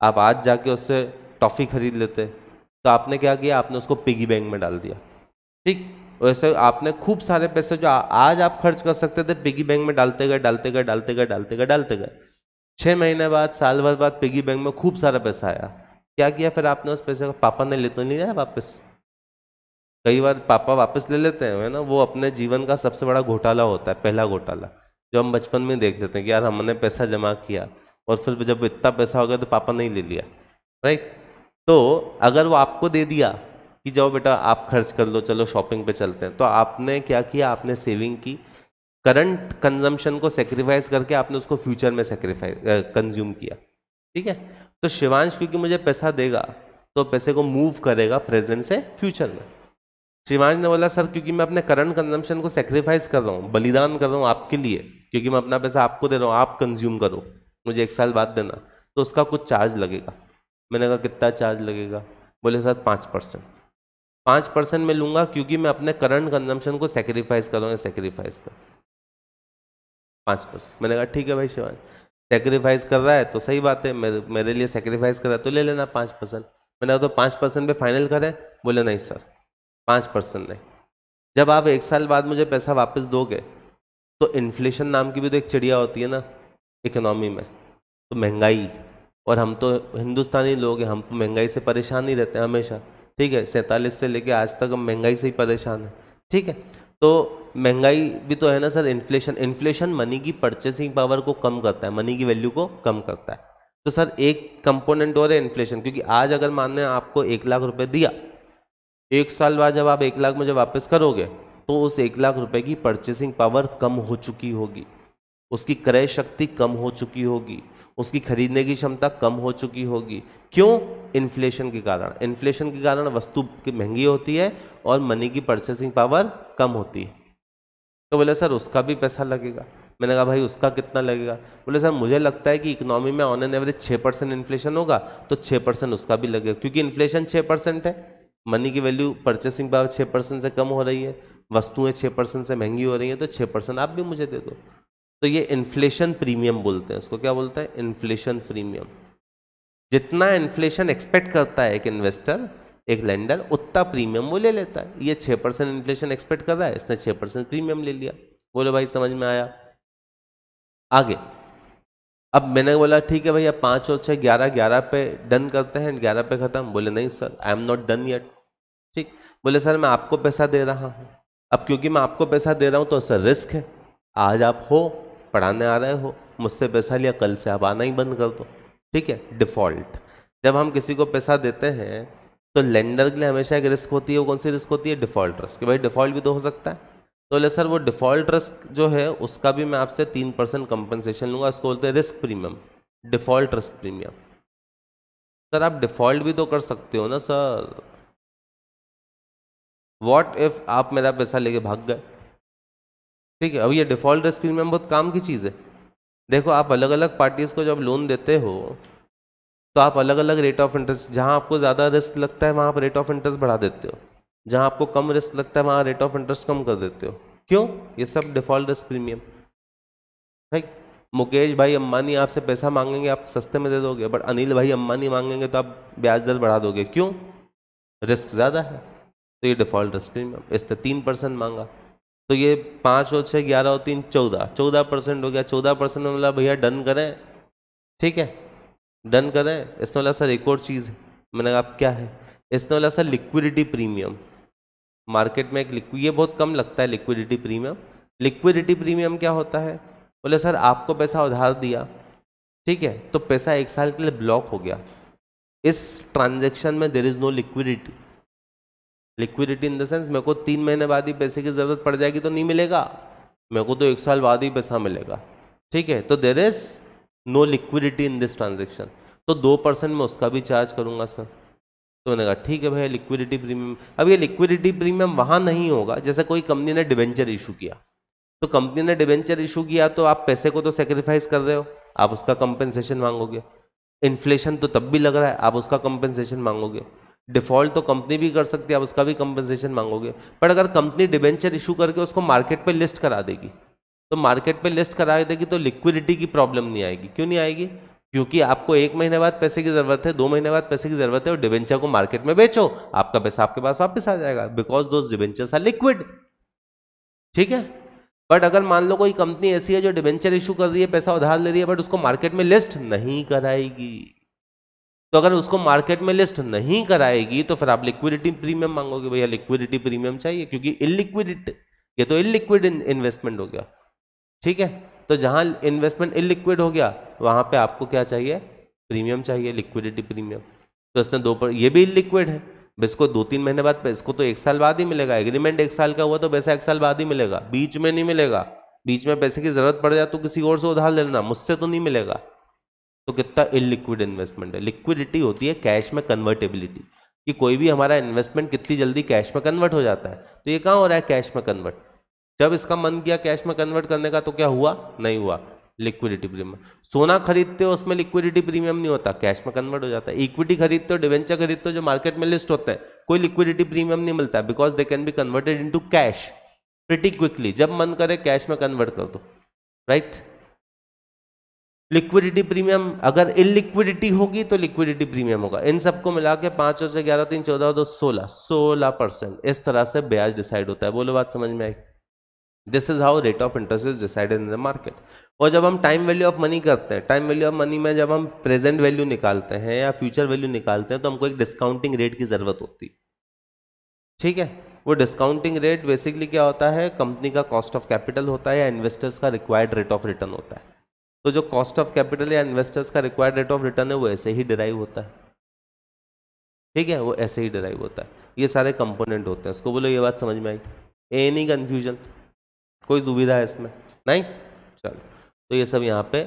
आप आज जाके उससे टॉफ़ी खरीद लेते तो आपने क्या किया आपने उसको पिगी बैंक में डाल दिया ठीक वैसे आपने खूब सारे पैसे जो आ, आज आप खर्च कर सकते थे पिगी बैंक में डालते गए डालते गए डालते गए डालते गए डालते गए छः महीने बाद साल भर बाद पिगी बैंक में खूब सारा पैसा आया क्या किया फिर आपने उस पैसे का पापा ने ले तो नहीं लिया वापस कई बार पापा वापस ले लेते हैं ना वो अपने जीवन का सबसे बड़ा घोटाला होता है पहला घोटाला जो हम बचपन में देख देते हैं कि यार हमने पैसा जमा किया और फिर जब इतना पैसा हो गया तो पापा नहीं ले लिया राइट तो अगर वो आपको दे दिया कि जाओ बेटा आप खर्च कर लो चलो शॉपिंग पे चलते हैं तो आपने क्या किया आपने सेविंग की करंट कंजम्पशन को सेक्रीफाइस करके आपने उसको फ्यूचर में सेक्रीफाइस कंज्यूम किया ठीक है तो शिवांश क्योंकि मुझे पैसा देगा तो पैसे को मूव करेगा प्रेजेंट से फ्यूचर में शिवांश ने बोला सर क्योंकि मैं अपने करंट कंजम्पशन को सेक्रीफाइस कर रहा हूँ बलिदान कर रहा हूँ आपके लिए क्योंकि मैं अपना पैसा आपको दे रहा हूँ आप कंज्यूम करो मुझे एक साल बाद देना तो उसका कुछ चार्ज लगेगा मैंने कहा कितना चार्ज लगेगा बोले सर पाँच परसेंट पाँच परसेंट मैं लूँगा क्योंकि मैं अपने करंट कंजम्पशन को सेक्रीफाइस करूँगा सेक्रीफाइस कर पाँच परसेंट मैंने कहा ठीक है भाई शिवान सेक्रीफाइस कर रहा है तो सही बात है मेरे मेरे लिए सेक्रीफाइस कर रहा है तो ले लेना पाँच परसेंट मैंने कहा तो पाँच परसेंट पर फाइनल करें बोले नहीं सर पाँच परसेंट नहीं जब आप एक साल बाद मुझे पैसा वापस दोगे तो इन्फ्लेशन नाम की भी तो एक चिड़िया होती है ना इकोनॉमी में तो महंगाई और हम तो हिंदुस्तानी लोग हैं हम तो महंगाई से परेशान ही रहते हैं हमेशा ठीक है सैंतालीस से लेके आज तक हम महंगाई से ही परेशान हैं ठीक है तो महंगाई भी तो है ना सर इन्फ्लेशन इन्फ्लेशन मनी की परचेसिंग पावर को कम करता है मनी की वैल्यू को कम करता है तो सर एक कंपोनेंट और है इन्फ्लेशन क्योंकि आज अगर लें आपको एक लाख रुपए दिया एक साल बाद जब आप एक लाख मुझे वापस करोगे तो उस एक लाख रुपए की परचेसिंग पावर कम हो चुकी होगी उसकी क्रय शक्ति कम हो चुकी होगी उसकी खरीदने की क्षमता कम हो चुकी होगी क्यों इन्फ्लेशन के कारण इन्फ्लेशन के कारण वस्तु की महंगी होती है और मनी की परचेसिंग पावर कम होती है तो बोले सर उसका भी पैसा लगेगा मैंने कहा भाई उसका कितना लगेगा बोले सर मुझे लगता है कि इकोनॉमी में ऑन एन एवरेज छः परसेंट इन्फ्लेशन होगा तो छः परसेंट उसका भी लगेगा क्योंकि इन्फ्लेशन छः परसेंट है मनी की वैल्यू परचेसिंग पावर छः परसेंट से कम हो रही है वस्तुएं छः परसेंट से महंगी हो रही हैं तो छः परसेंट आप भी मुझे दे दो तो ये इन्फ्लेशन प्रीमियम बोलते हैं उसको क्या बोलते हैं इन्फ्लेशन प्रीमियम जितना इन्फ्लेशन एक्सपेक्ट करता है एक इन्वेस्टर एक लेंडर उतना प्रीमियम वो ले लेता है ये छः परसेंट इन्फ्लेशन एक्सपेक्ट कर रहा है इसने छः परसेंट प्रीमियम ले लिया बोलो भाई समझ में आया आगे अब मैंने बोला ठीक है भैया पाँच और छः ग्यारह ग्यारह पे डन करते हैं ग्यारह पे ख़त्म बोले नहीं sir I am not done yet ठीक बोले सर मैं आपको पैसा दे रहा हूँ अब क्योंकि मैं आपको पैसा दे रहा हूँ तो सर रिस्क है आज आप हो पढ़ाने आ रहे हो मुझसे पैसा लिया कल से आप आना ही बंद कर दो ठीक है डिफ़ॉल्ट जब हम किसी को पैसा देते हैं तो लेंडर के लिए हमेशा एक रिस्क होती है वो कौन सी रिस्क होती है डिफ़ॉल्ट रिस्क भाई डिफ़ॉल्ट भी तो हो सकता है तो बोले सर वो डिफ़ॉल्ट रिस्क जो है उसका भी मैं आपसे तीन परसेंट कंपनसेशन लूँगा उसको बोलते हैं risk premium default risk premium sir आप डिफ़ॉल्ट भी तो कर सकते हो ना सर वॉट इफ़ आप मेरा पैसा लेके भाग गए ठीक है अब ये डिफॉल्ट रेसिपी में बहुत काम की चीज़ है देखो आप अलग अलग पार्टीज़ को जब लोन देते हो तो आप अलग अलग रेट ऑफ इंटरेस्ट जहाँ आपको ज़्यादा रिस्क लगता है वहाँ आप रेट ऑफ इंटरेस्ट बढ़ा देते हो जहाँ आपको कम रिस्क लगता है वहाँ रेट ऑफ इंटरेस्ट कम कर देते हो क्यों ये सब default risk premium right Mukesh भाई अम्बानी आपसे पैसा मांगेंगे आप सस्ते में दे दोगे बट अनिल भाई अम्बानी मांगेंगे तो आप ब्याज दर बढ़ा दोगे क्यों रिस्क ज़्यादा है तो ये डिफॉल्ट रिस्क प्रीमियम इसने तीन परसेंट मांगा तो ये पाँच और छः ग्यारह और तीन चौदह चौदह परसेंट हो गया चौदह परसेंट बोला भैया डन करें ठीक है डन करें इसने वाला सर एक और चीज़ है मैंने कहा आप क्या है इसने बोला सर लिक्विडिटी प्रीमियम मार्केट में एक ये बहुत कम लगता है लिक्विडिटी प्रीमियम लिक्विडिटी प्रीमियम क्या होता है बोले सर आपको पैसा उधार दिया ठीक है तो पैसा एक साल के लिए ब्लॉक हो गया इस ट्रांजेक्शन में there is no liquidity liquidity in the sense मेरे को तीन महीने बाद ही पैसे की ज़रूरत पड़ जाएगी तो नहीं मिलेगा मेरे को तो एक साल बाद ही पैसा मिलेगा ठीक है तो there is no liquidity in this transaction तो दो परसेंट मैं उसका भी चार्ज करूंगा सर तो मैंने कहा ठीक है भैया लिक्विडिटी प्रीमियम अब ये लिक्विडिटी प्रीमियम वहाँ नहीं होगा जैसे कोई कंपनी ने डिवेंचर इशू किया तो कंपनी ने डिवेंचर इशू किया तो आप पैसे को तो सेक्रीफाइस कर रहे हो आप उसका कंपेंसेशन मांगोगे इन्फ्लेशन तो तब भी लग रहा है आप उसका कंपेंसेशन मांगोगे डिफॉल्ट तो कंपनी भी कर सकती है आप उसका भी कंपनसेशन मांगोगे बट अगर कंपनी डिबेंचर इशू करके उसको मार्केट पे लिस्ट करा देगी तो मार्केट पे लिस्ट करा देगी तो लिक्विडिटी की प्रॉब्लम नहीं आएगी क्यों नहीं आएगी क्योंकि आपको एक महीने बाद पैसे की ज़रूरत है दो महीने बाद पैसे की ज़रूरत है और डिबेंचर को मार्केट में बेचो आपका पैसा आपके पास वापस आ जाएगा because those debentures are liquid ठीक है बट अगर मान लो कोई कंपनी ऐसी है जो डिबेंचर इशू कर रही है पैसा उधार ले रही है बट उसको मार्केट में लिस्ट नहीं कराएगी तो अगर उसको मार्केट में लिस्ट नहीं कराएगी तो फिर आप लिक्विडिटी प्रीमियम मांगोगे भैया लिक्विडिटी प्रीमियम चाहिए क्योंकि इलिक्विडिट ये तो इलिक्विड इन्वेस्टमेंट हो गया ठीक है तो जहां इन्वेस्टमेंट इलिक्विड हो गया वहां पे आपको क्या चाहिए प्रीमियम चाहिए लिक्विडिटी प्रीमियम तो इसने दो पर ये भी इलिक्विड है इसको दो तीन महीने बाद इसको तो एक साल बाद ही मिलेगा एग्रीमेंट एक साल का हुआ तो पैसा एक साल बाद ही मिलेगा बीच में नहीं मिलेगा बीच में पैसे की जरूरत पड़ जाए तो किसी और से उधार लेना मुझसे तो नहीं मिलेगा तो कितना लिक्विड इन्वेस्टमेंट है लिक्विडिटी होती है कैश में कन्वर्टेबिलिटी कि कोई भी हमारा इन्वेस्टमेंट कितनी जल्दी कैश में कन्वर्ट हो जाता है तो ये कहाँ हो रहा है कैश में कन्वर्ट जब इसका मन किया कैश में कन्वर्ट करने का तो क्या हुआ नहीं हुआ लिक्विडिटी प्रीमियम सोना खरीदते हो उसमें लिक्विडिटी प्रीमियम नहीं होता कैश में कन्वर्ट हो जाता है इक्विटी खरीदते हो डिवेंचर खरीदते हो जो मार्केट में लिस्ट होते हैं कोई लिक्विडिटी प्रीमियम नहीं मिलता because they can be converted into cash pretty quickly जब मन करे कैश में कन्वर्ट कर दो राइट right? लिक्विडिटी प्रीमियम अगर इलिक्विडिटी होगी तो लिक्विडिटी प्रीमियम होगा इन सबको मिला के पांच और से ग्यारह तीन चौदह दो सोलह सोलह परसेंट इस तरह से ब्याज डिसाइड होता है बोलो बात समझ में आई this is how rate of interest is decided in the market और जब हम टाइम वैल्यू ऑफ मनी करते हैं टाइम वैल्यू ऑफ मनी में जब हम प्रेजेंट वैल्यू निकालते हैं या फ्यूचर वैल्यू निकालते हैं तो हमको एक डिस्काउंटिंग रेट की ज़रूरत होती है ठीक है वो डिस्काउंटिंग रेट बेसिकली क्या होता है कंपनी का कॉस्ट ऑफ कैपिटल होता है या इन्वेस्टर्स का रिक्वायर्ड रेट ऑफ रिटर्न होता है तो जो कॉस्ट ऑफ कैपिटल या इन्वेस्टर्स का रिक्वायर्ड रेट ऑफ रिटर्न है वो ऐसे ही डिराइव होता है ठीक है वो ऐसे ही डिराइव होता है ये सारे कंपोनेंट होते हैं इसको बोलो ये बात समझ में आई एनी कन्फ्यूजन कोई दुविधा है इसमें नहीं चलो तो ये सब यहाँ पे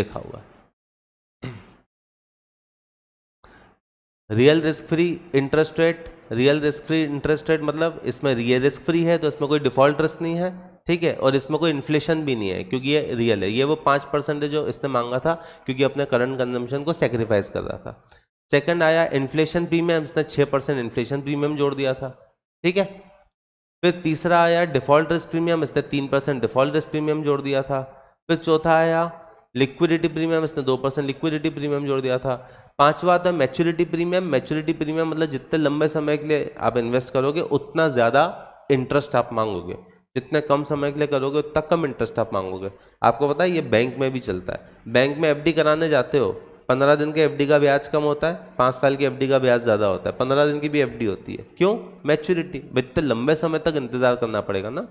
लिखा हुआ real risk free interest rate real risk free interest rate मतलब इसमें रियल रिस्क फ्री है तो इसमें कोई डिफॉल्ट रिस्क नहीं है ठीक है और इसमें कोई इन्फ्लेशन भी नहीं है क्योंकि ये रियल है ये वो पाँच परसेंट जो इसने मांगा था क्योंकि अपने करंट कंजम्पशन को सेक्रीफाइस कर रहा था सेकंड आया इन्फ्लेशन प्रीमियम इसने छः परसेंट इन्फ्लेशन प्रीमियम जोड़ दिया था ठीक है फिर तीसरा आया डिफॉल्ट रिस्क प्रीमियम इसने तीन परसेंट डिफॉल्ट रिस्क प्रीमियम जोड़ दिया था फिर चौथा आया लिक्विडिटी प्रीमियम इसने दो परसेंट लिक्विडिटी प्रीमियम जोड़ दिया था पांचवा था मैच्योरिटी प्रीमियम मैच्योरिटी प्रीमियम मतलब जितने लंबे समय के लिए आप इन्वेस्ट करोगे उतना ज़्यादा इंटरेस्ट आप मांगोगे जितने कम समय के लिए करोगे उतना कम इंटरेस्ट आप मांगोगे आपको पता है ये बैंक में भी चलता है बैंक में एफडी कराने जाते हो पंद्रह दिन के एफडी का ब्याज कम होता है पाँच साल की एफडी का ब्याज ज़्यादा होता है पंद्रह दिन की भी एफडी होती है क्यों मैच्योरिटी इतने लंबे समय तक इंतजार करना पड़ेगा ना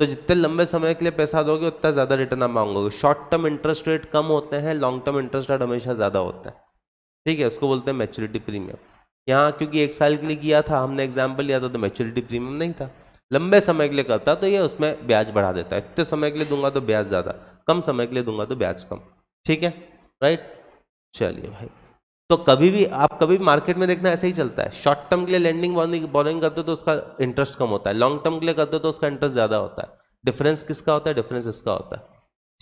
तो जितने लंबे समय के लिए पैसा दोगे उतना ज़्यादा रिटर्न आप मांगोगे शॉर्ट टर्म इंटरेस्ट रेट कम होते हैं लॉन्ग टर्म इंटरेस्ट रेट हमेशा ज़्यादा होता है ठीक है उसको बोलते हैं मैच्योरिटी प्रीमियम यहाँ क्योंकि एक साल के लिए किया था हमने एग्जाम्पल लिया था तो मैच्योरिटी प्रीमियम नहीं था लंबे समय के लिए करता है तो ये उसमें ब्याज बढ़ा देता है इतने समय के लिए दूंगा तो ब्याज ज़्यादा कम समय के लिए दूंगा तो ब्याज कम ठीक है राइट चलिए भाई तो कभी भी आप कभी भी मार्केट में देखना ऐसे ही चलता है शॉर्ट टर्म के लिए लैंडिंग बॉरिंग करते हो तो उसका इंटरेस्ट कम होता है लॉन्ग टर्म के लिए करते हो तो उसका इंटरेस्ट ज़्यादा होता है डिफरेंस किसका होता है डिफरेंस इसका होता है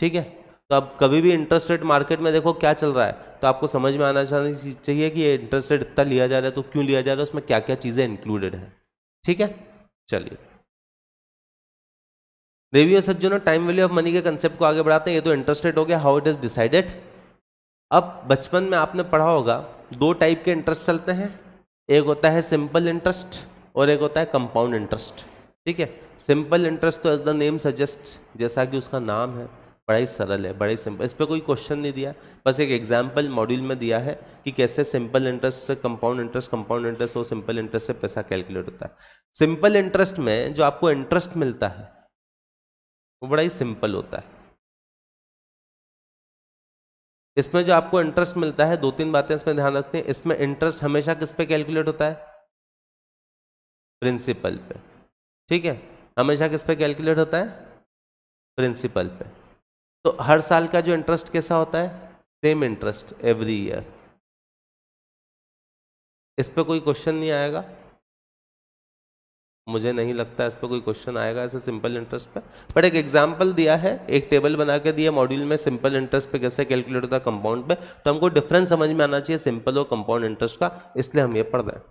ठीक है तो आप कभी भी इंटरेस्ट रेट मार्केट में देखो क्या चल रहा है तो आपको समझ में आना चाहिए कि ये इंटरेस्ट रेट इतना लिया जा रहा है तो क्यों लिया जा रहा है उसमें क्या क्या चीज़ें इंक्लूडेड हैं ठीक है चलिए देवी और सज्जनों टाइम वैल्यू ऑफ मनी के कंसेप्ट को आगे बढ़ाते हैं ये तो इंटरेस्टेड हो गया हाउ इट इज डिसाइडेड अब बचपन में आपने पढ़ा होगा दो टाइप के इंटरेस्ट चलते हैं एक होता है सिंपल इंटरेस्ट और एक होता है कंपाउंड इंटरेस्ट ठीक है सिंपल इंटरेस्ट तो एज द नेम सजेस्ट जैसा कि उसका नाम है बड़ा ही सरल है बड़ा ही सिंपल इस पर कोई क्वेश्चन नहीं दिया बस एक एग्जाम्पल मॉड्यूल में दिया है कि कैसे सिंपल इंटरेस्ट से कंपाउंड इंटरेस्ट कंपाउंड इंटरेस्ट और सिंपल इंटरेस्ट से पैसा कैलकुलेट होता है सिंपल इंटरेस्ट में जो आपको इंटरेस्ट मिलता है वो बड़ा ही सिंपल होता है इसमें जो आपको इंटरेस्ट मिलता है दो तीन बातें इसमें ध्यान रखते हैं इसमें इंटरेस्ट हमेशा किस पे कैलकुलेट होता है प्रिंसिपल पे ठीक है हमेशा किस पे कैलकुलेट होता है प्रिंसिपल पे तो हर साल का जो इंटरेस्ट कैसा होता है सेम इंटरेस्ट एवरी ईयर इस पर कोई क्वेश्चन नहीं आएगा मुझे नहीं लगता इस पर कोई क्वेश्चन आएगा ऐसे सिंपल इंटरेस्ट पे बट एक एग्जांपल दिया है एक टेबल बना के दिया मॉड्यूल में सिंपल इंटरेस्ट पे कैसे कैलकुलेट होता है कंपाउंड पे तो हमको डिफरेंस समझ में आना चाहिए सिंपल और कंपाउंड इंटरेस्ट का इसलिए हम ये पढ़ रहे हैं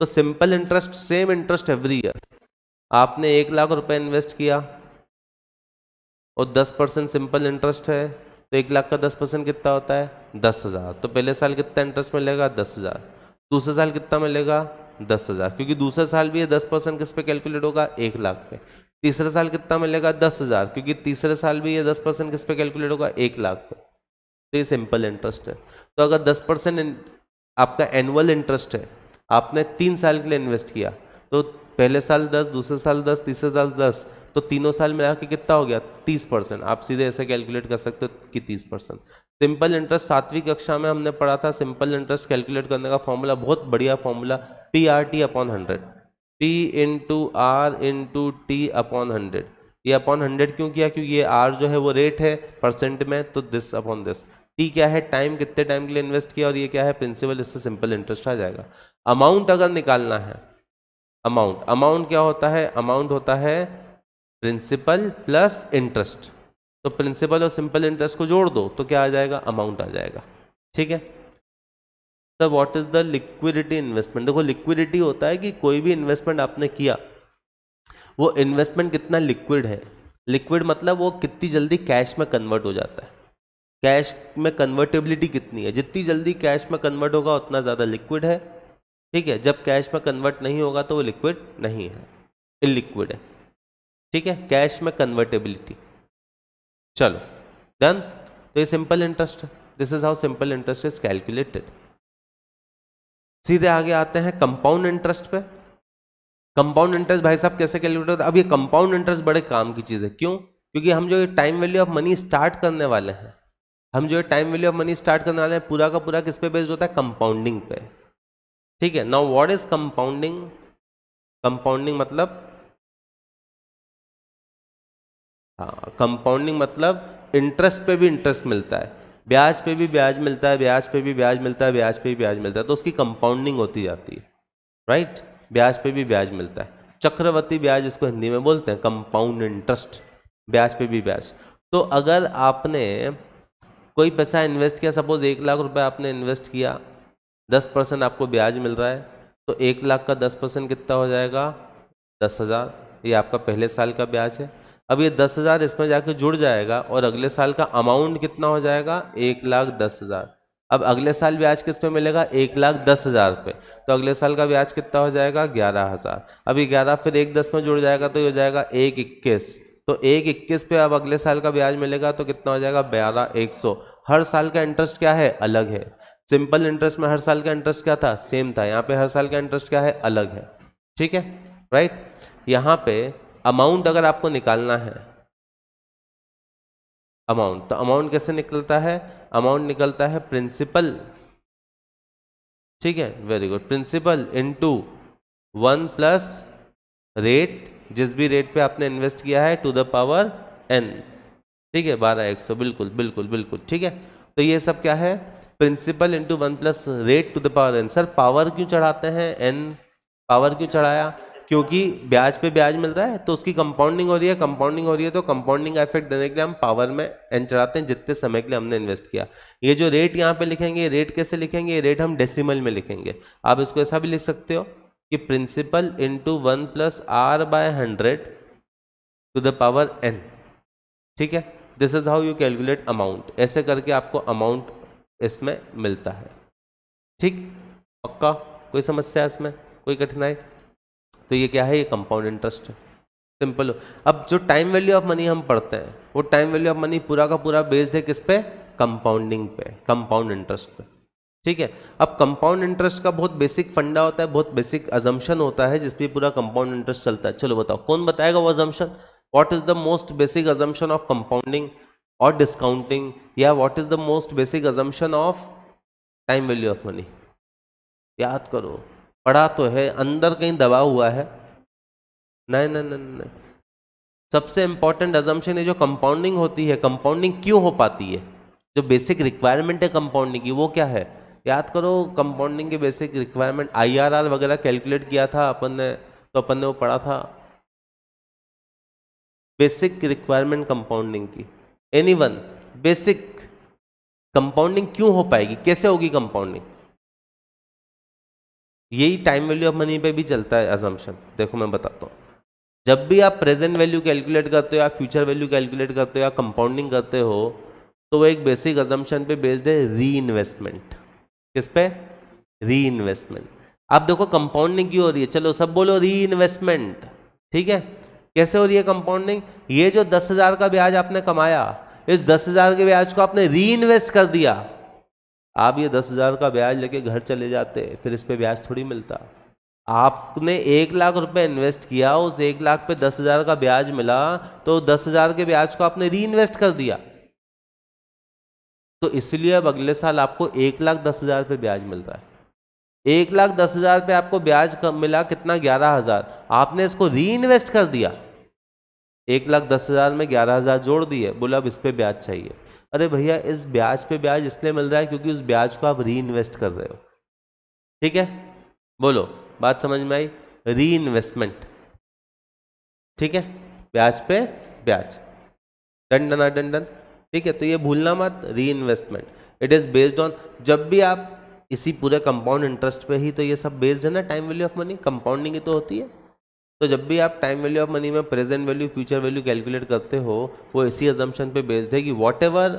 तो simple interest same interest every year आपने एक लाख रुपये इन्वेस्ट किया और दस परसेंट सिंपल इंटरेस्ट है तो एक लाख का दस परसेंट कितना होता है दस हज़ार तो पहले साल कितना इंटरेस्ट मिलेगा दस हज़ार दूसरे साल कितना मिलेगा दस हज़ार क्योंकि दूसरे साल भी ये दस परसेंट किस पे कैलकुलेट होगा एक लाख पे तीसरा साल कितना मिलेगा दस हज़ार क्योंकि तीसरे साल भी ये दस परसेंट किस पे कैलकुलेट होगा एक लाख पे तो ये सिंपल इंटरेस्ट है तो अगर दस परसेंट आपका एनुअल इंटरेस्ट है आपने तीन साल के लिए इन्वेस्ट किया तो पहले साल दस दूसरे साल दस तीसरे साल दस तो तीनों साल मिला के कितना हो गया तीस परसेंट आप सीधे ऐसे कैलकुलेट कर सकते हो कि तीस परसेंट सिंपल इंटरेस्ट सातवीं कक्षा में हमने पढ़ा था सिंपल इंटरेस्ट कैलकुलेट करने का फॉर्मूला बहुत बढ़िया formula P R T upon hundred P to R into T upon hundred ये अपॉन हंड्रेड क्यों किया क्योंकि ये आर जो है वो रेट है परसेंट में तो दिस अपॉन दिस टी क्या है टाइम कितने टाइम के लिए इन्वेस्ट किया और ये क्या है प्रिंसिपल इससे सिंपल इंटरेस्ट आ जाएगा अमाउंट अगर निकालना है अमाउंट अमाउंट क्या होता है अमाउंट होता है प्रिंसिपल प्लस इंटरेस्ट तो प्रिंसिपल और सिंपल इंटरेस्ट को जोड़ दो तो क्या आ जाएगा अमाउंट आ जाएगा ठीक है sir what is the liquidity investment देखो लिक्विडिटी होता है कि कोई भी इन्वेस्टमेंट आपने किया वो इन्वेस्टमेंट कितना लिक्विड है लिक्विड मतलब वो कितनी जल्दी कैश में कन्वर्ट हो जाता है कैश में कन्वर्टेबिलिटी कितनी है जितनी जल्दी कैश में कन्वर्ट होगा उतना ज़्यादा लिक्विड है ठीक है जब कैश में कन्वर्ट नहीं होगा तो वो लिक्विड नहीं है इलिक्विड है ठीक है कैश में कन्वर्टेबिलिटी चलो डन तो ये simple interest this is how simple interest is calculated सीधे आगे आते हैं कंपाउंड इंटरेस्ट पे कंपाउंड इंटरेस्ट भाई साहब कैसे कैलकुलेट होता है अब ये कंपाउंड इंटरेस्ट बड़े काम की चीज़ है क्यों क्योंकि हम जो time value of money start करने वाले हैं हम जो time value of money start करने वाले हैं पूरा का पूरा किस पे बेस्ड होता है कंपाउंडिंग पे ठीक है now what is compounding compounding मतलब हाँ कंपाउंडिंग मतलब इंटरेस्ट पे भी इंटरेस्ट मिलता है ब्याज पे भी ब्याज मिलता है ब्याज पे भी ब्याज मिलता है ब्याज पे भी ब्याज मिलता है तो उसकी कंपाउंडिंग होती जाती है राइट ब्याज पे भी ब्याज मिलता है चक्रवर्ती ब्याज इसको हिंदी में बोलते हैं कंपाउंड इंटरेस्ट ब्याज पे भी ब्याज तो अगर आपने कोई पैसा इन्वेस्ट किया सपोज एक लाख रुपये आपने इन्वेस्ट किया दस परसेंट आपको ब्याज मिल रहा है तो एक लाख का दस परसेंट कितना हो जाएगा दस हज़ार ये आपका पहले साल का ब्याज है अब ये दस हज़ार इसमें जाके जुड़ जाएगा और अगले साल का अमाउंट कितना हो जाएगा एक लाख दस हज़ार अब अगले साल ब्याज किस पे मिलेगा एक लाख दस हज़ार पे तो अगले साल का ब्याज कितना हो जाएगा ग्यारह हज़ार अभी ग्यारह फिर एक दस में जुड़ जाएगा तो ये हो जाएगा एक इक्कीस तो एक इक्कीस पे अब अगले साल का ब्याज मिलेगा तो कितना हो जाएगा ग्यारह एक सौ हर साल का इंटरेस्ट क्या है अलग है सिंपल इंटरेस्ट में हर साल का इंटरेस्ट क्या था सेम था यहाँ पे हर साल का इंटरेस्ट क्या है अलग है ठीक है राइट यहाँ पे अमाउंट अगर आपको निकालना है अमाउंट तो अमाउंट कैसे निकलता है अमाउंट निकलता है प्रिंसिपल ठीक है very good principal into one plus rate जिस भी रेट पे आपने इन्वेस्ट किया है टू द पावर एन ठीक है बारह एक सौ बिल्कुल बिल्कुल बिल्कुल ठीक है तो ये सब क्या है principal into one plus rate to the power n sir power क्यों चढ़ाते हैं एन पावर क्यों चढ़ाया क्योंकि ब्याज पे ब्याज मिल रहा है तो उसकी कंपाउंडिंग हो रही है कंपाउंडिंग हो रही है तो कंपाउंडिंग इफेक्ट देने के लिए हम पावर में एन चढ़ाते हैं जितने समय के लिए हमने इन्वेस्ट किया ये जो रेट यहाँ पे लिखेंगे रेट कैसे लिखेंगे ये रेट हम डेसिमल में लिखेंगे आप इसको ऐसा भी लिख सकते हो कि principal into one plus R by hundred to the power N ठीक है this is how you calculate amount ऐसे करके आपको अमाउंट इसमें मिलता है ठीक पक्का कोई समस्या इसमें कोई कठिनाई तो ये क्या है ये कंपाउंड इंटरेस्ट है सिंपल अब जो टाइम वैल्यू ऑफ मनी हम पढ़ते हैं वो टाइम वैल्यू ऑफ मनी पूरा का पूरा बेस्ड है किस पे कंपाउंडिंग पे कंपाउंड इंटरेस्ट पे ठीक है अब कंपाउंड इंटरेस्ट का बहुत बेसिक फंडा होता है बहुत बेसिक अजम्पन होता है जिसपे पूरा कंपाउंड इंटरेस्ट चलता है चलो बताओ कौन बताएगा वो assumption what is the most basic assumption of compounding और डिस्काउंटिंग या what is the most basic assumption of time value of money याद करो पड़ा तो है अंदर कहीं दबा हुआ है नहीं नहीं नहीं नहीं सबसे इंपॉर्टेंट अजम्पन है जो कंपाउंडिंग होती है कंपाउंडिंग क्यों हो पाती है जो बेसिक रिक्वायरमेंट है कंपाउंडिंग की वो क्या है याद करो कंपाउंडिंग के बेसिक रिक्वायरमेंट आईआरआर वगैरह कैलकुलेट किया था अपन ने तो अपन ने वो पढ़ा था बेसिक रिक्वायरमेंट कंपाउंडिंग की एनी वन बेसिक कंपाउंडिंग क्यों हो पाएगी कैसे होगी कंपाउंडिंग यही टाइम वैल्यू ऑफ मनी पे भी चलता है अजम्पन देखो मैं बताता हूँ जब भी आप प्रेजेंट वैल्यू कैलकुलेट करते हो या फ्यूचर वैल्यू कैलकुलेट करते हो या कंपाउंडिंग करते हो तो वो एक बेसिक अजम्पन पे बेस्ड है री इन्वेस्टमेंट किस पे री इन्वेस्टमेंट आप देखो कंपाउंडिंग क्यों हो रही है चलो सब बोलो री इन्वेस्टमेंट ठीक है कैसे हो रही है कंपाउंडिंग ये जो दस हज़ार का ब्याज आपने कमाया इस दस हज़ार के ब्याज को आपने री इन्वेस्ट कर दिया आप ये दस हज़ार का ब्याज लेके घर चले जाते फिर इस पर ब्याज थोड़ी मिलता आपने एक लाख रुपए इन्वेस्ट किया उस एक लाख पे दस हज़ार का ब्याज मिला तो दस हज़ार के ब्याज को आपने री इन्वेस्ट कर दिया तो इसलिए अब अगले साल आपको एक लाख दस हज़ार पे ब्याज मिल रहा है एक लाख दस हज़ार पे आपको ब्याज कम मिला कितना ग्यारह हज़ार आपने इसको री इन्वेस्ट कर दिया एक लाख दस हज़ार में ग्यारह हज़ार जोड़ दिए बोला अब इस पर ब्याज चाहिए अरे भैया इस ब्याज पे ब्याज इसलिए मिल रहा है क्योंकि उस ब्याज को आप री इन्वेस्ट कर रहे हो ठीक है बोलो बात समझ में आई री इन्वेस्टमेंट ठीक है ब्याज पे ब्याज डन डना हाँ, डन डन ठीक है तो ये भूलना मत reinvestment it is based on जब भी आप इसी पूरे कंपाउंड इंटरेस्ट पे ही तो ये सब बेस्ड है ना time value of money compounding ही तो होती है तो जब भी आप टाइम वैल्यू ऑफ मनी में present value future value calculate करते हो वो इसी एजम्पन पे बेस्ड है कि वॉट एवर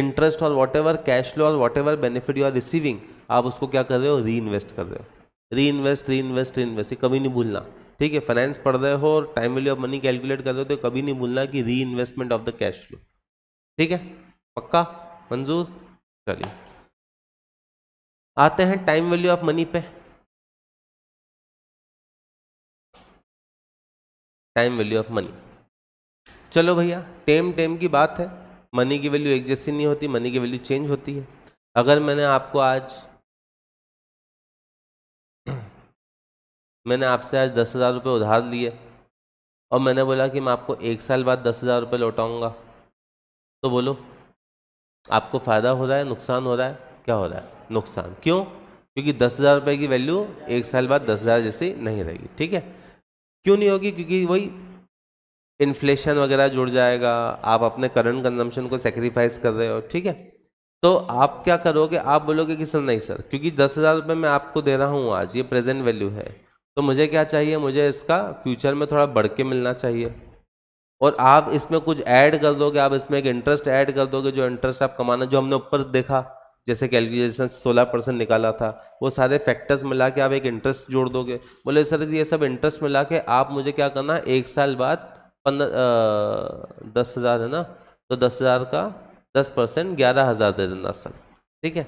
इंटरेस्ट और वॉट एवर कैश फ्लो और whatever benefit you are receiving आप उसको क्या कर रहे हो री इन्वेस्ट कर रहे हो री इन्वेस्ट री इन्वेस्ट री इन्वेस्ट कभी नहीं भूलना ठीक है फाइनेंस पढ़ रहे हो और time value of money calculate कर रहे हो तो कभी नहीं भूलना कि reinvestment of the cash flow ठीक है पक्का मंजूर चलिए आते हैं टाइम वैल्यू ऑफ मनी पे टाइम वैल्यू ऑफ मनी चलो भैया टेम टेम की बात है मनी की वैल्यू एक जैसी नहीं होती मनी की वैल्यू चेंज होती है अगर मैंने आपको आज मैंने आपसे आज दस हज़ार रुपये उधार लिए और मैंने बोला कि मैं आपको एक साल बाद दस हज़ार रुपये लौटाऊँगा तो बोलो आपको फ़ायदा हो रहा है नुकसान हो रहा है क्या हो रहा है नुकसान क्यों क्योंकि दस हज़ार रुपये की वैल्यू एक साल बाद दस हज़ार जैसी नहीं रहेगी ठीक है क्यों नहीं होगी क्योंकि वही इन्फ्लेशन वगैरह जुड़ जाएगा आप अपने करंट कंजम्पशन को सेक्रीफाइस कर रहे हो ठीक है तो आप क्या करोगे आप बोलोगे कि सर नहीं सर क्योंकि दस हज़ार रुपये मैं आपको दे रहा हूँ आज ये प्रेजेंट वैल्यू है तो मुझे क्या चाहिए मुझे इसका फ्यूचर में थोड़ा बढ़ के मिलना चाहिए और आप इसमें कुछ ऐड कर दोगे आप इसमें एक इंटरेस्ट ऐड कर दोगे जो इंटरेस्ट आप कमाना जो हमने ऊपर देखा जैसे कैलकुलेशन सोलह परसेंट निकाला था वो सारे फैक्टर्स मिला के आप एक इंटरेस्ट जोड़ दोगे बोले सर ये सब इंटरेस्ट मिला के आप मुझे क्या करना एक साल बाद पंद्रह दस हज़ार है ना तो दस हज़ार का दस परसेंट ग्यारह हज़ार दे देना सर ठीक है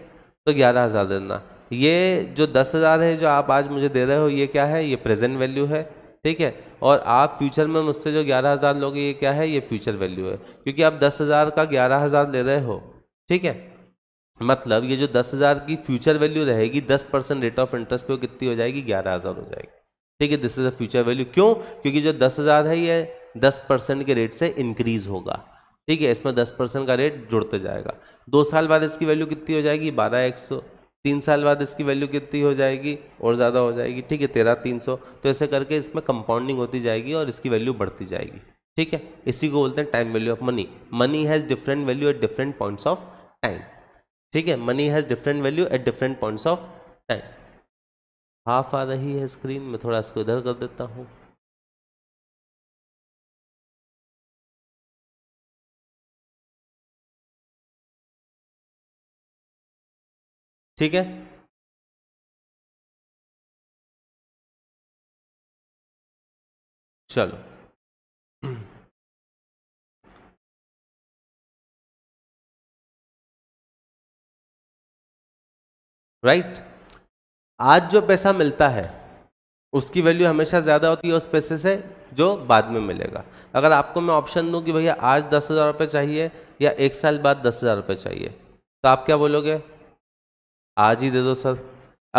तो ग्यारह हज़ार दे देना ये जो दस हज़ार है जो आप आज मुझे दे रहे हो ये क्या है ये प्रेजेंट वैल्यू है ठीक है और आप फ्यूचर में मुझसे जो ग्यारह हज़ार लोगे ये क्या है ये फ्यूचर वैल्यू है क्योंकि आप दस हज़ार का ग्यारह हज़ार ले रहे हो ठीक है मतलब ये जो दस हज़ार की फ्यूचर वैल्यू रहेगी दस परसेंट रेट ऑफ इंटरेस्ट पे कितनी हो जाएगी ग्यारह हज़ार हो जाएगी ठीक है this is a future value क्यों क्योंकि जो दस हज़ार है ये दस परसेंट के रेट से इंक्रीज होगा ठीक है इसमें दस परसेंट का रेट जुड़ते जाएगा दो साल बाद इसकी वैल्यू कितनी हो जाएगी बारह एक सौ तीन साल बाद इसकी वैल्यू कितनी हो जाएगी और ज़्यादा हो जाएगी ठीक है तेरह तीन सौ तो ऐसे करके इसमें कंपाउंडिंग होती जाएगी और इसकी वैल्यू बढ़ती जाएगी ठीक है इसी को बोलते हैं time value of money money has different value at different points of time ठीक है money has different value at different points of time half आ रही है स्क्रीन मैं थोड़ा इसको इधर कर देता हूँ ठीक है चलो राइट आज जो पैसा मिलता है उसकी वैल्यू हमेशा ज़्यादा होती है उस पैसे से जो बाद में मिलेगा अगर आपको मैं ऑप्शन दूँ कि भैया आज दस हज़ार रुपये चाहिए या एक साल बाद दस हज़ार रुपये चाहिए तो आप क्या बोलोगे आज ही दे दो सर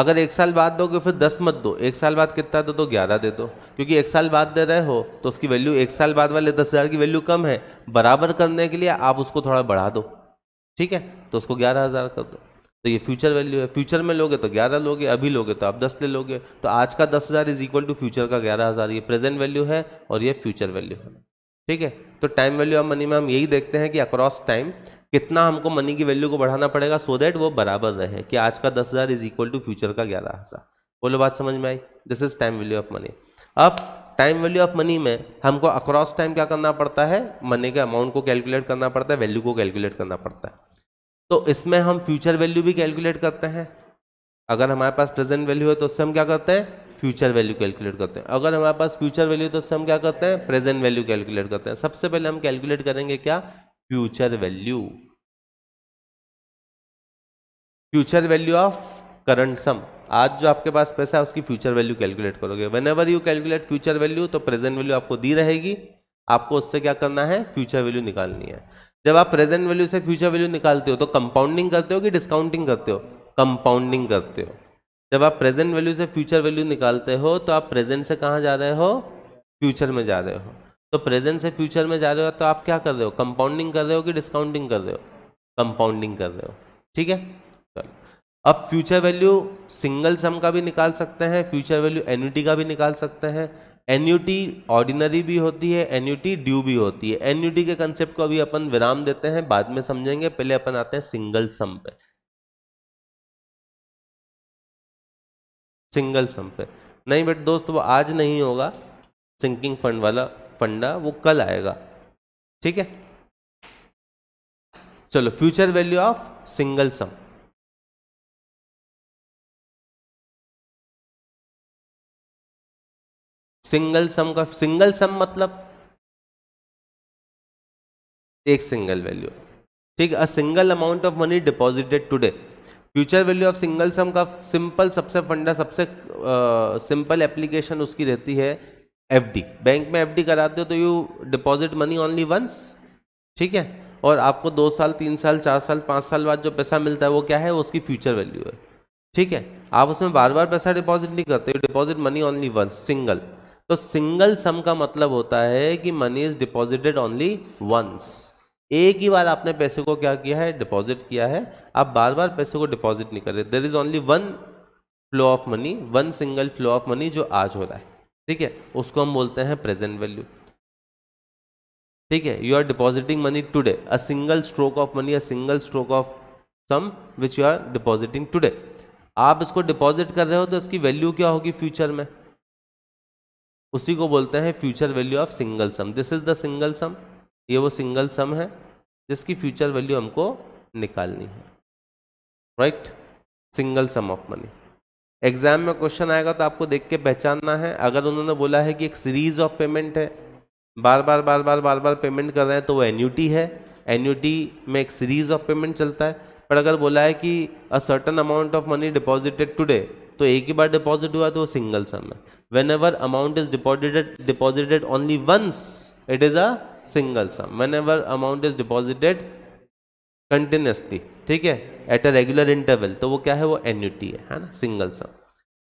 अगर एक साल बाद दोगे फिर दस मत दो एक साल बाद कितना दो तो ग्यारह दे दो क्योंकि एक साल बाद दे रहे हो तो उसकी वैल्यू एक साल बाद वाले दस हज़ार की वैल्यू कम है बराबर करने के लिए आप उसको थोड़ा बढ़ा दो ठीक है तो उसको ग्यारह हज़ार कर दो तो ये फ्यूचर वैल्यू है फ्यूचर में लोगे तो ग्यारह लोगे अभी लोगे तो आप दस ले लोगे तो आज का दस हज़ार इज इक्वल टू फ्यूचर का ग्यारह हज़ार ये प्रेजेंट वैल्यू है और ये फ्यूचर वैल्यू है ठीक है तो टाइम वैल्यू ऑफ मनी में हम यही देखते हैं कि अक्रॉस टाइम कितना हमको मनी की वैल्यू को बढ़ाना पड़ेगा सो देट दैट वो बराबर रहे कि आज का दस हज़ार इज इक्वल टू फ्यूचर का ग्यारह हज़ार बोलो बात समझ में आई this is time value of money अब टाइम वैल्यू ऑफ मनी में हमको अक्रॉस टाइम क्या करना पड़ता है मनी के अमाउंट को कैलकुलेट करना पड़ता है वैल्यू को कैलकुलेट करना पड़ता है तो इसमें हम फ्यूचर वैल्यू भी कैलकुलेट करते हैं अगर हमारे पास प्रेजेंट वैल्यू है तो उससे हम क्या करते हैं फ्यूचर वैल्यू कैलकुलेट करते हैं अगर हमारे पास फ्यूचर वैल्यू तो उससे हम क्या करते हैं प्रेजेंट वैल्यू कैलकुलेट करते हैं सबसे पहले हम कैलकुलेट करेंगे क्या future value future value of current sum आज जो आपके पास पैसा है उसकी फ्यूचर वैल्यू कैलकुलेट करोगे whenever you calculate future value तो प्रेजेंट वैल्यू आपको दी रहेगी आपको उससे क्या करना है फ्यूचर वैल्यू निकालनी है जब आप प्रेजेंट वैल्यू से फ्यूचर वैल्यू निकालते हो तो कंपाउंडिंग करते हो कि डिस्काउंटिंग करते हो कंपाउंडिंग करते हो जब आप प्रेजेंट वैल्यू से फ्यूचर वैल्यू निकालते हो तो आप प्रेजेंट से कहाँ जा रहे हो फ्यूचर में जा रहे हो तो प्रेजेंट से फ्यूचर में जा रहे हो तो आप क्या कर रहे हो कंपाउंडिंग कर रहे हो कि डिस्काउंटिंग कर रहे हो कंपाउंडिंग कर रहे हो ठीक है अब फ्यूचर वैल्यू सिंगल सम का भी निकाल सकते हैं फ्यूचर वैल्यू एनुटी का भी निकाल सकते हैं एन्यूटी ऑर्डिनरी भी होती है एन्यूटी ड्यू भी होती है एन्यूटी के कंसेप्ट को अभी अपन विराम देते हैं बाद में समझेंगे पहले अपन आते हैं सिंगल सम पे सिंगल सम पे नहीं बट दोस्त वो आज नहीं होगा सिंकिंग फंड वाला फंडा वो कल आएगा ठीक है चलो future value of single sum single sum का सिंगल सम मतलब एक सिंगल वैल्यू ठीक a single amount of money deposited today future value of single sum का सिंपल सबसे फंडा सबसे सिंपल एप्लीकेशन उसकी रहती है एफडी बैंक में एफडी कराते हो तो you deposit money only once ठीक है और आपको दो साल तीन साल चार साल पाँच साल बाद जो पैसा मिलता है वो क्या है उसकी फ्यूचर वैल्यू है ठीक है आप उसमें बार बार पैसा डिपॉजिट नहीं करते deposit money only once single तो सिंगल सम का मतलब होता है कि money is deposited only once एक ही बार आपने पैसे को क्या किया है डिपॉजिट किया है आप बार बार पैसे को डिपॉजिट नहीं कर रहे there is only one flow of money one single flow of money जो आज हो रहा है ठीक है उसको हम बोलते हैं प्रेजेंट वैल्यू ठीक है you are depositing money today a single stroke of money a single stroke of sum which you are depositing today आप इसको डिपॉजिट कर रहे हो तो इसकी वैल्यू क्या होगी फ्यूचर में उसी को बोलते हैं future value of single sum this is the single sum ये वो सिंगल सम है जिसकी फ्यूचर वैल्यू हमको निकालनी है right single sum of money exam में क्वेश्चन आएगा तो आपको देख के पहचानना है अगर उन्होंने बोला है कि एक सीरीज ऑफ पेमेंट है बार बार बार बार बार बार पेमेंट कर रहे हैं तो वो एन्यूटी है एन्यूटी में एक सीरीज ऑफ पेमेंट चलता है पर अगर बोला है कि a certain amount of money deposited today तो एक ही बार डिपॉजिट हुआ तो वो सिंगल सम है whenever amount is deposited deposited only once it is a single sum whenever amount is deposited continuously ठीक है एट अ रेगुलर इंटरवल तो वो क्या है वो एन्यूटी है है ना सिंगल सम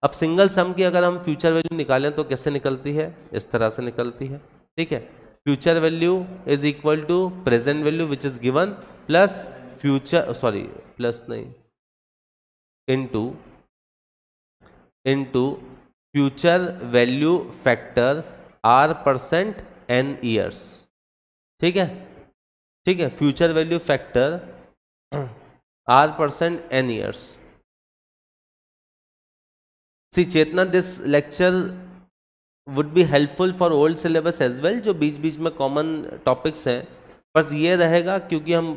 अब सिंगल सम की अगर हम फ्यूचर वैल्यू निकालें तो कैसे निकलती है इस तरह से निकलती है ठीक है future value is equal to present value which is given plus future sorry plus नहीं into into future value factor R percent N years ठीक है ठीक है future value factor R percent N years see Chetna this lecture would be helpful for old syllabus as well जो बीच बीच में common topics हैं बस ये रहेगा क्योंकि हम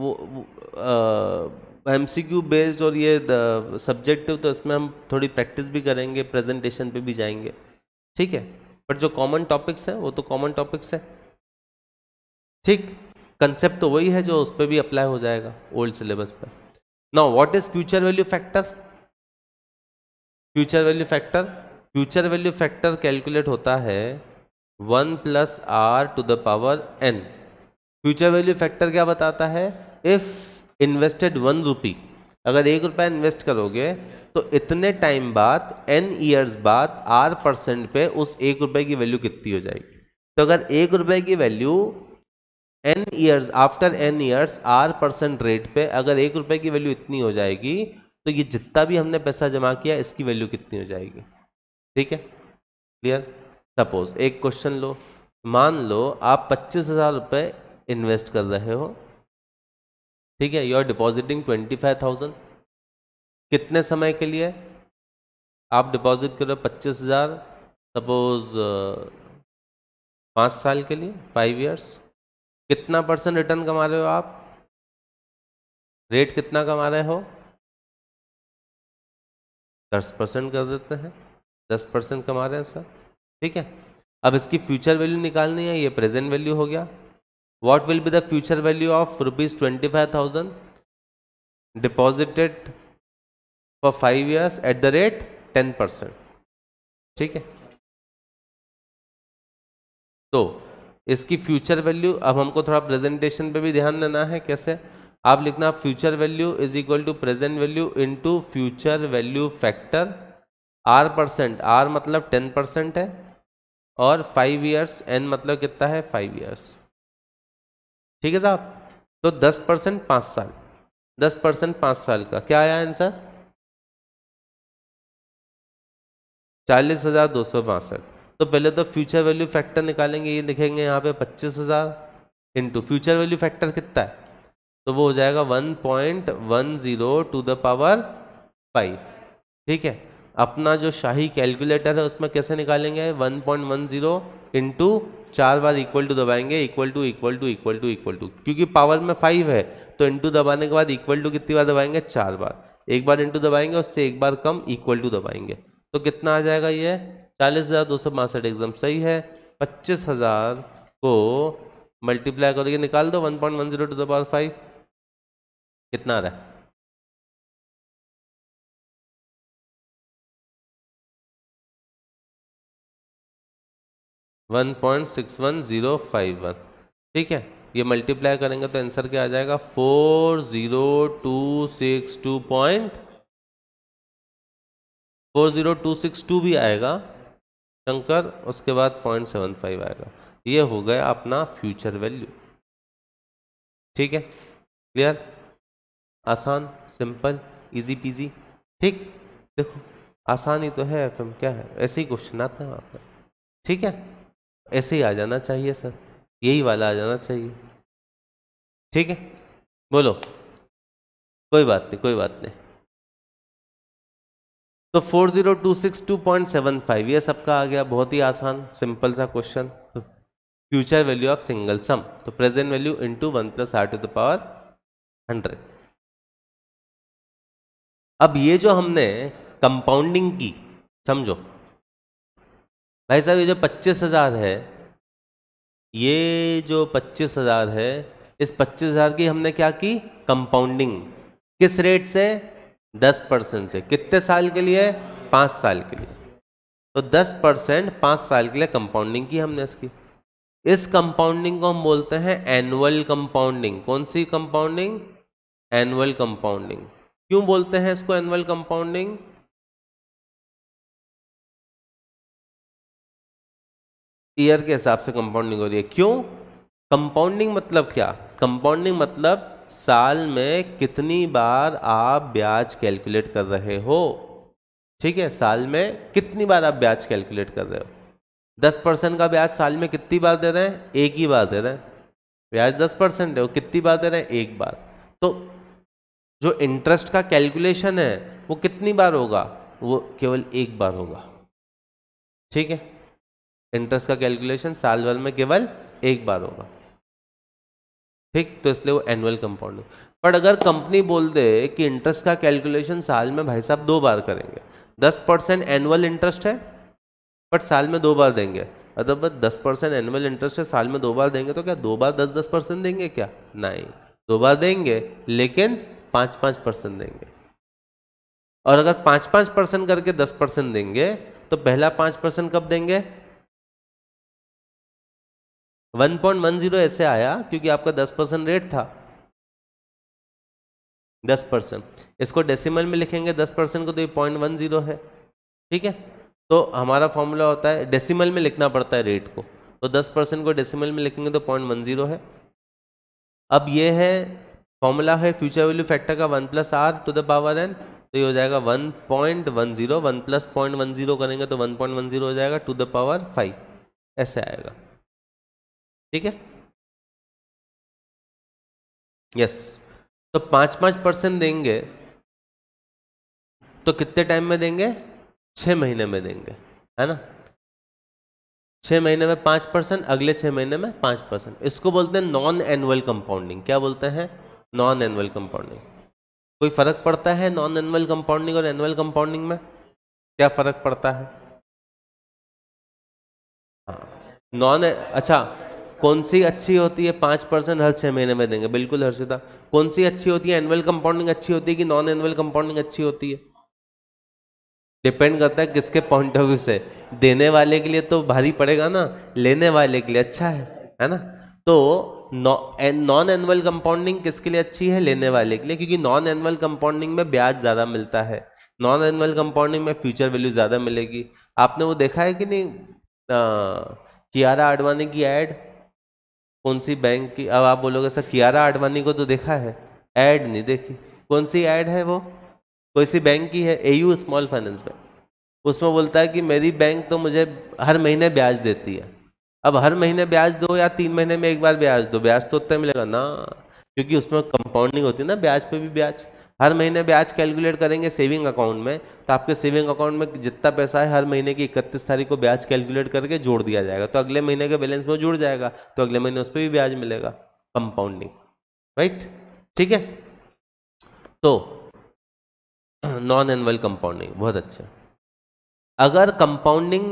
वो, वो आ, एम सी क्यू बेस्ड और ये सब्जेक्टिव तो इसमें हम थोड़ी प्रैक्टिस भी करेंगे प्रेजेंटेशन पे भी जाएंगे ठीक है बट जो कॉमन टॉपिक्स हैं वो तो कॉमन टॉपिक्स है ठीक कंसेप्ट तो वही है जो उस पर भी अप्लाई हो जाएगा ओल्ड सिलेबस पर now what is future value factor future value factor future value factor calculate होता है one plus R to the power N future value factor क्या बताता है इफ़ इन्वेस्टेड वन रुपी अगर एक रुपया इन्वेस्ट करोगे तो इतने टाइम बाद एन ईयर्स बाद आर परसेंट पे उस एक रुपये की वैल्यू कितनी हो जाएगी तो अगर एक रुपये की वैल्यू N years after N years R percent rate पे अगर एक रुपये की वैल्यू इतनी हो जाएगी तो ये जितना भी हमने पैसा जमा किया इसकी वैल्यू कितनी हो जाएगी ठीक है क्लियर सपोज एक क्वेश्चन लो मान लो आप पच्चीस हज़ार रुपये इन्वेस्ट कर रहे हो ठीक है you are depositing twenty five thousand कितने समय के लिए आप डिपॉजिट कर रहे हो पच्चीस हज़ार सपोज पाँच साल के लिए फाइव ईयर्स कितना परसेंट रिटर्न कमा रहे हो आप रेट कितना कमा रहे हो दस परसेंट कर देते हैं दस परसेंट कमा रहे हैं सर ठीक है अब इसकी फ्यूचर वैल्यू निकालनी है ये प्रेजेंट वैल्यू हो गया what will be the future value of rupees 25000 deposited for five years at the rate ten percent ठीक है तो इसकी फ्यूचर वैल्यू अब हमको थोड़ा प्रेजेंटेशन पे भी ध्यान देना है कैसे आप लिखना future value is equal to present value into future value factor R percent R मतलब टेन परसेंट है और फाइव ईयर्स एन मतलब कितना है फाइव ईयर्स ठीक है साहब तो दस परसेंट पाँच साल दस परसेंट पाँच साल का क्या आया आंसर चालीस हज़ार दो सौ बासठ तो पहले तो फ्यूचर वैल्यू फैक्टर निकालेंगे ये दिखेंगे यहाँ पे पच्चीस हज़ार इंटू फ्यूचर वैल्यू फैक्टर कितना है तो वो हो जाएगा one point one zero to the power five ठीक है अपना जो शाही कैलकुलेटर है उसमें कैसे निकालेंगे one point one zero into चार बार इक्वल टू दबाएंगे equal to equal to equal to equal to क्योंकि पावर में फाइव है तो इंटू दबाने के बाद इक्वल टू कितनी बार दबाएंगे चार बार एक बार इंटू दबाएंगे उससे एक बार कम इक्वल टू दबाएंगे तो कितना आ जाएगा ये चालीस हज़ार दो सौ बासठ एग्जाम सही है पच्चीस हज़ार को मल्टीप्लाई करके निकाल दो one point one zero to the power five कितना आ रहा है one point six one zero five one ठीक है ये मल्टीप्लाई करेंगे तो आंसर क्या आ जाएगा four zero two six two point four zero two six two भी आएगा शंकर उसके बाद पॉइंट सेवन फाइव आएगा ये हो गया अपना फ्यूचर वैल्यू ठीक है क्लियर आसान सिंपल इजी पीजी ठीक देखो आसानी तो है एफएम क्या है ऐसे ही क्वेश्चन आते हैं वहाँ पर ठीक है ऐसे ही आ जाना चाहिए सर यही वाला आ जाना चाहिए ठीक है बोलो कोई बात नहीं कोई बात नहीं तो 40262.75 ये सबका आ गया बहुत ही आसान सिंपल सा question future value of single sum तो present value to one plus R to the power hundred अब ये जो हमने कंपाउंडिंग की समझो भाई साहब ये जो पच्चीस हज़ार है ये जो पच्चीस हज़ार है इस पच्चीस हज़ार की हमने क्या की कंपाउंडिंग किस रेट से दस परसेंट से कितने साल के लिए पाँच साल के लिए तो दस परसेंट पाँच साल के लिए कंपाउंडिंग की हमने इसकी इस कंपाउंडिंग को हम बोलते हैं एनुअल कंपाउंडिंग कौन सी कंपाउंडिंग एनुअल कंपाउंडिंग क्यों बोलते हैं इसको एनुअल कंपाउंडिंग ईयर के हिसाब से कंपाउंडिंग हो रही है क्यों कंपाउंडिंग मतलब क्या कंपाउंडिंग मतलब साल में कितनी बार आप ब्याज कैलकुलेट कर रहे हो ठीक है साल में कितनी बार आप ब्याज कैलकुलेट कर रहे हो दस परसेंट का ब्याज साल में कितनी बार दे रहे हैं एक ही बार दे रहे हैं ब्याज दस परसेंट है वो कितनी बार दे रहे हैं एक बार तो जो इंटरेस्ट का कैलकुलेशन है वो कितनी बार होगा वो केवल एक बार होगा ठीक है इंटरेस्ट का कैलकुलेशन साल भर में केवल एक बार होगा ठीक तो इसलिए वो एनुअल कंपाउंडिंग बट अगर कंपनी बोल दे कि इंटरेस्ट का कैलकुलेशन साल में भाई साहब दो बार करेंगे दस परसेंट एनुअल इंटरेस्ट है बट साल में दो बार देंगे मतलब बस दस परसेंट एनुअल इंटरेस्ट है साल में दो बार देंगे तो क्या दो बार दस दस परसेंट देंगे क्या नहीं दो बार देंगे लेकिन पाँच पाँच परसेंट देंगे और अगर पाँच पाँच परसेंट करके दस परसेंट देंगे तो पहला पाँच परसेंट कब देंगे वन पॉइंट वन जीरो ऐसे आया क्योंकि आपका दस परसेंट रेट था दस परसेंट इसको डेसिमल में लिखेंगे दस परसेंट को तो ये पॉइंट वन जीरो है ठीक है तो हमारा फॉर्मूला होता है डेसिमल में लिखना पड़ता है रेट को तो दस परसेंट को डेसिमल में लिखेंगे तो पॉइंट वन जीरो है अब ये है फॉर्मूला है फ्यूचर वैल्यू फैक्टर का one plus R to the power N तो ये हो जाएगा one point one zero one plus point one zero करेंगे तो वन पॉइंट वन जीरो हो जाएगा टू द पावर फाइव ऐसे आएगा ठीक है यस तो पाँच पाँच परसेंट देंगे तो कितने टाइम में देंगे छ महीने में देंगे है ना छह महीने में पाँच परसेंट अगले छः महीने में पांच परसेंट इसको बोलते हैं नॉन एनुअल कंपाउंडिंग क्या बोलते हैं नॉन एनुअल कंपाउंडिंग कोई फ़र्क पड़ता है नॉन एनुअल कंपाउंडिंग और एनुअल कंपाउंडिंग में क्या फ़र्क पड़ता है हाँ नॉन अच्छा कौन सी अच्छी होती है पाँच परसेंट हर छः महीने में देंगे बिल्कुल हर्षिता कौन सी अच्छी होती है एनुअल कंपाउंडिंग अच्छी होती है कि नॉन एनुअल कंपाउंडिंग अच्छी होती है डिपेंड करता है किसके पॉइंट ऑफ व्यू से देने वाले के लिए तो भारी पड़ेगा ना लेने वाले के लिए अच्छा है है ना तो नॉन एनुअल कंपाउंडिंग किसके लिए अच्छी है लेने वाले के लिए क्योंकि नॉन एनुअल कंपाउंडिंग में ब्याज ज़्यादा मिलता है नॉन एनुअल कंपाउंडिंग में फ्यूचर वैल्यू ज़्यादा मिलेगी आपने वो देखा है कि नहीं कियारा आडवाणी की एड कौन सी बैंक की अब आप बोलोगे सर कियारा आडवाणी को तो देखा है ऐड नहीं देखी कौन सी ऐड है वो कोई सी बैंक की है एयू स्मॉल फाइनेंस बैंक उसमें बोलता है कि मेरी बैंक तो मुझे हर महीने ब्याज देती है अब हर महीने ब्याज दो या तीन महीने में एक बार ब्याज दो ब्याज तो उतना मिलेगा ना क्योंकि उसमें कंपाउंडिंग होती है ना ब्याज पे भी ब्याज हर महीने ब्याज कैलकुलेट करेंगे सेविंग अकाउंट में तो आपके सेविंग अकाउंट में जितना पैसा है हर महीने की इकतीस तारीख को ब्याज कैलकुलेट करके जोड़ दिया जाएगा तो अगले महीने के बैलेंस में जुड़ जाएगा तो अगले महीने उस पर भी ब्याज मिलेगा कंपाउंडिंग राइट ठीक है तो नॉन एनुअल कंपाउंडिंग बहुत अच्छा अगर कंपाउंडिंग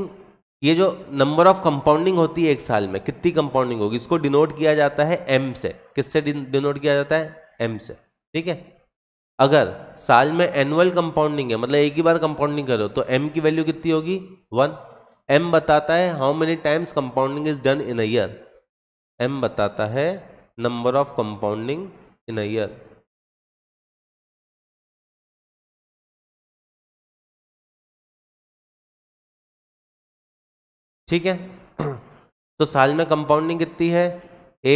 ये जो नंबर ऑफ कंपाउंडिंग होती है एक साल में कितनी कंपाउंडिंग होगी इसको डिनोट किया जाता है एम से किससे डिनोट किया जाता है एम से ठीक है अगर साल में एनुअल कंपाउंडिंग है मतलब एक ही बार कंपाउंडिंग करो तो एम की वैल्यू कितनी होगी वन एम बताता है how many times compounding is done in year M बताता है number of compounding in year ठीक है तो साल में कंपाउंडिंग कितनी है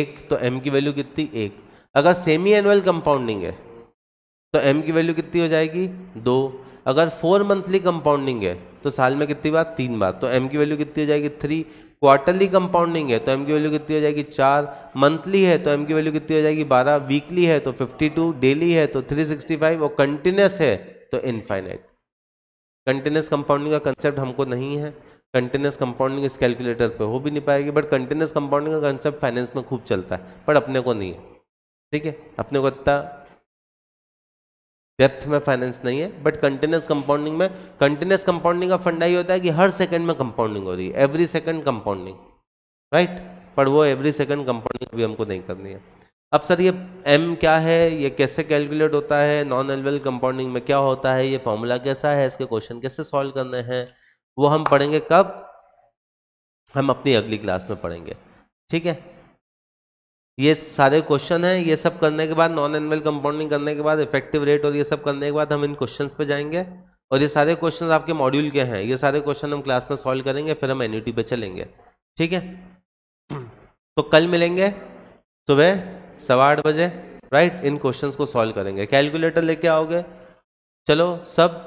एक तो एम की वैल्यू कितनी एक अगर सेमी एनुअल कंपाउंडिंग है तो एम की वैल्यू कितनी हो जाएगी दो अगर फोर मंथली कंपाउंडिंग है तो साल में कितनी बार तीन बार तो एम की वैल्यू कितनी हो जाएगी थ्री क्वार्टरली कंपाउंडिंग है तो एम की वैल्यू कितनी हो जाएगी चार मंथली है तो एम की वैल्यू कितनी हो जाएगी बारह वीकली है तो फिफ्टी टू डेली है तो थ्री सिक्सटी फाइव और कंटिन्यूस है तो इनफाइनाइट कंटिन्यूस कंपाउंडिंग का कंसेप्ट हमको नहीं है कंटिन्यूस कंपाउंडिंग इस कैलकुलेटर पर हो भी नहीं पाएगी बट कंटिन्यूस कंपाउंडिंग का कंसेप्ट फाइनेंस में खूब चलता है बट अपने को नहीं है ठीक है अपने को इतना डेप्थ में फाइनेंस नहीं है बट कंटिन्यूस कंपाउंडिंग में कंटिन्यूस कंपाउंडिंग का फंडा ही होता है कि हर सेकंड में कंपाउंडिंग हो रही है एवरी सेकंड कंपाउंडिंग राइट पर वो एवरी सेकंड कंपाउंडिंग भी हमको नहीं करनी है अब सर ये एम क्या है ये कैसे कैलकुलेट होता है नॉन एनुअल कंपाउंडिंग में क्या होता है ये फॉर्मूला कैसा है इसके क्वेश्चन कैसे सॉल्व करने हैं वो हम पढ़ेंगे कब हम अपनी अगली क्लास में पढ़ेंगे ठीक है ये सारे क्वेश्चन हैं ये सब करने के बाद नॉन एनुअल कंपाउंडिंग करने के बाद इफेक्टिव रेट और ये सब करने के बाद हम इन क्वेश्चन पर जाएंगे और ये सारे क्वेश्चन आपके मॉड्यूल के हैं ये सारे क्वेश्चन हम क्लास में सॉल्व करेंगे फिर हम एन पे चलेंगे ठीक है तो कल मिलेंगे सुबह सवा आठ बजे राइट इन क्वेश्चंस को सॉल्व करेंगे कैलकुलेटर लेके आओगे चलो सब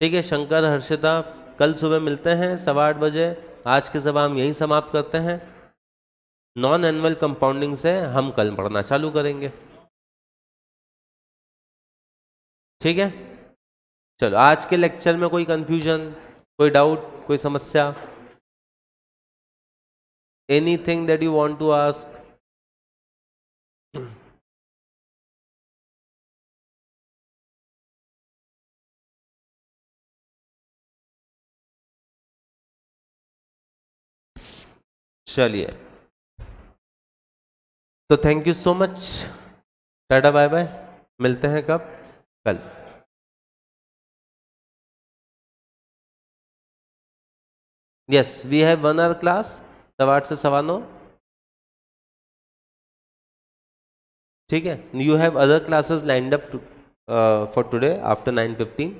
ठीक है शंकर हर्षिता कल सुबह मिलते हैं सवा आठ बजे आज की सभा हम यहीं समाप्त करते हैं नॉन एनुअल कंपाउंडिंग से हम कल पढ़ना चालू करेंगे ठीक है चलो आज के लेक्चर में कोई कंफ्यूजन कोई डाउट कोई समस्या thing that you want to ask चलिए तो thank you so much tata bye bye मिलते हैं कब कल yes we have one hour class सवा आठ से सवा नौ ठीक है you have other classes lined up for today after nine fifteen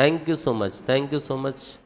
thank you so much thank you so much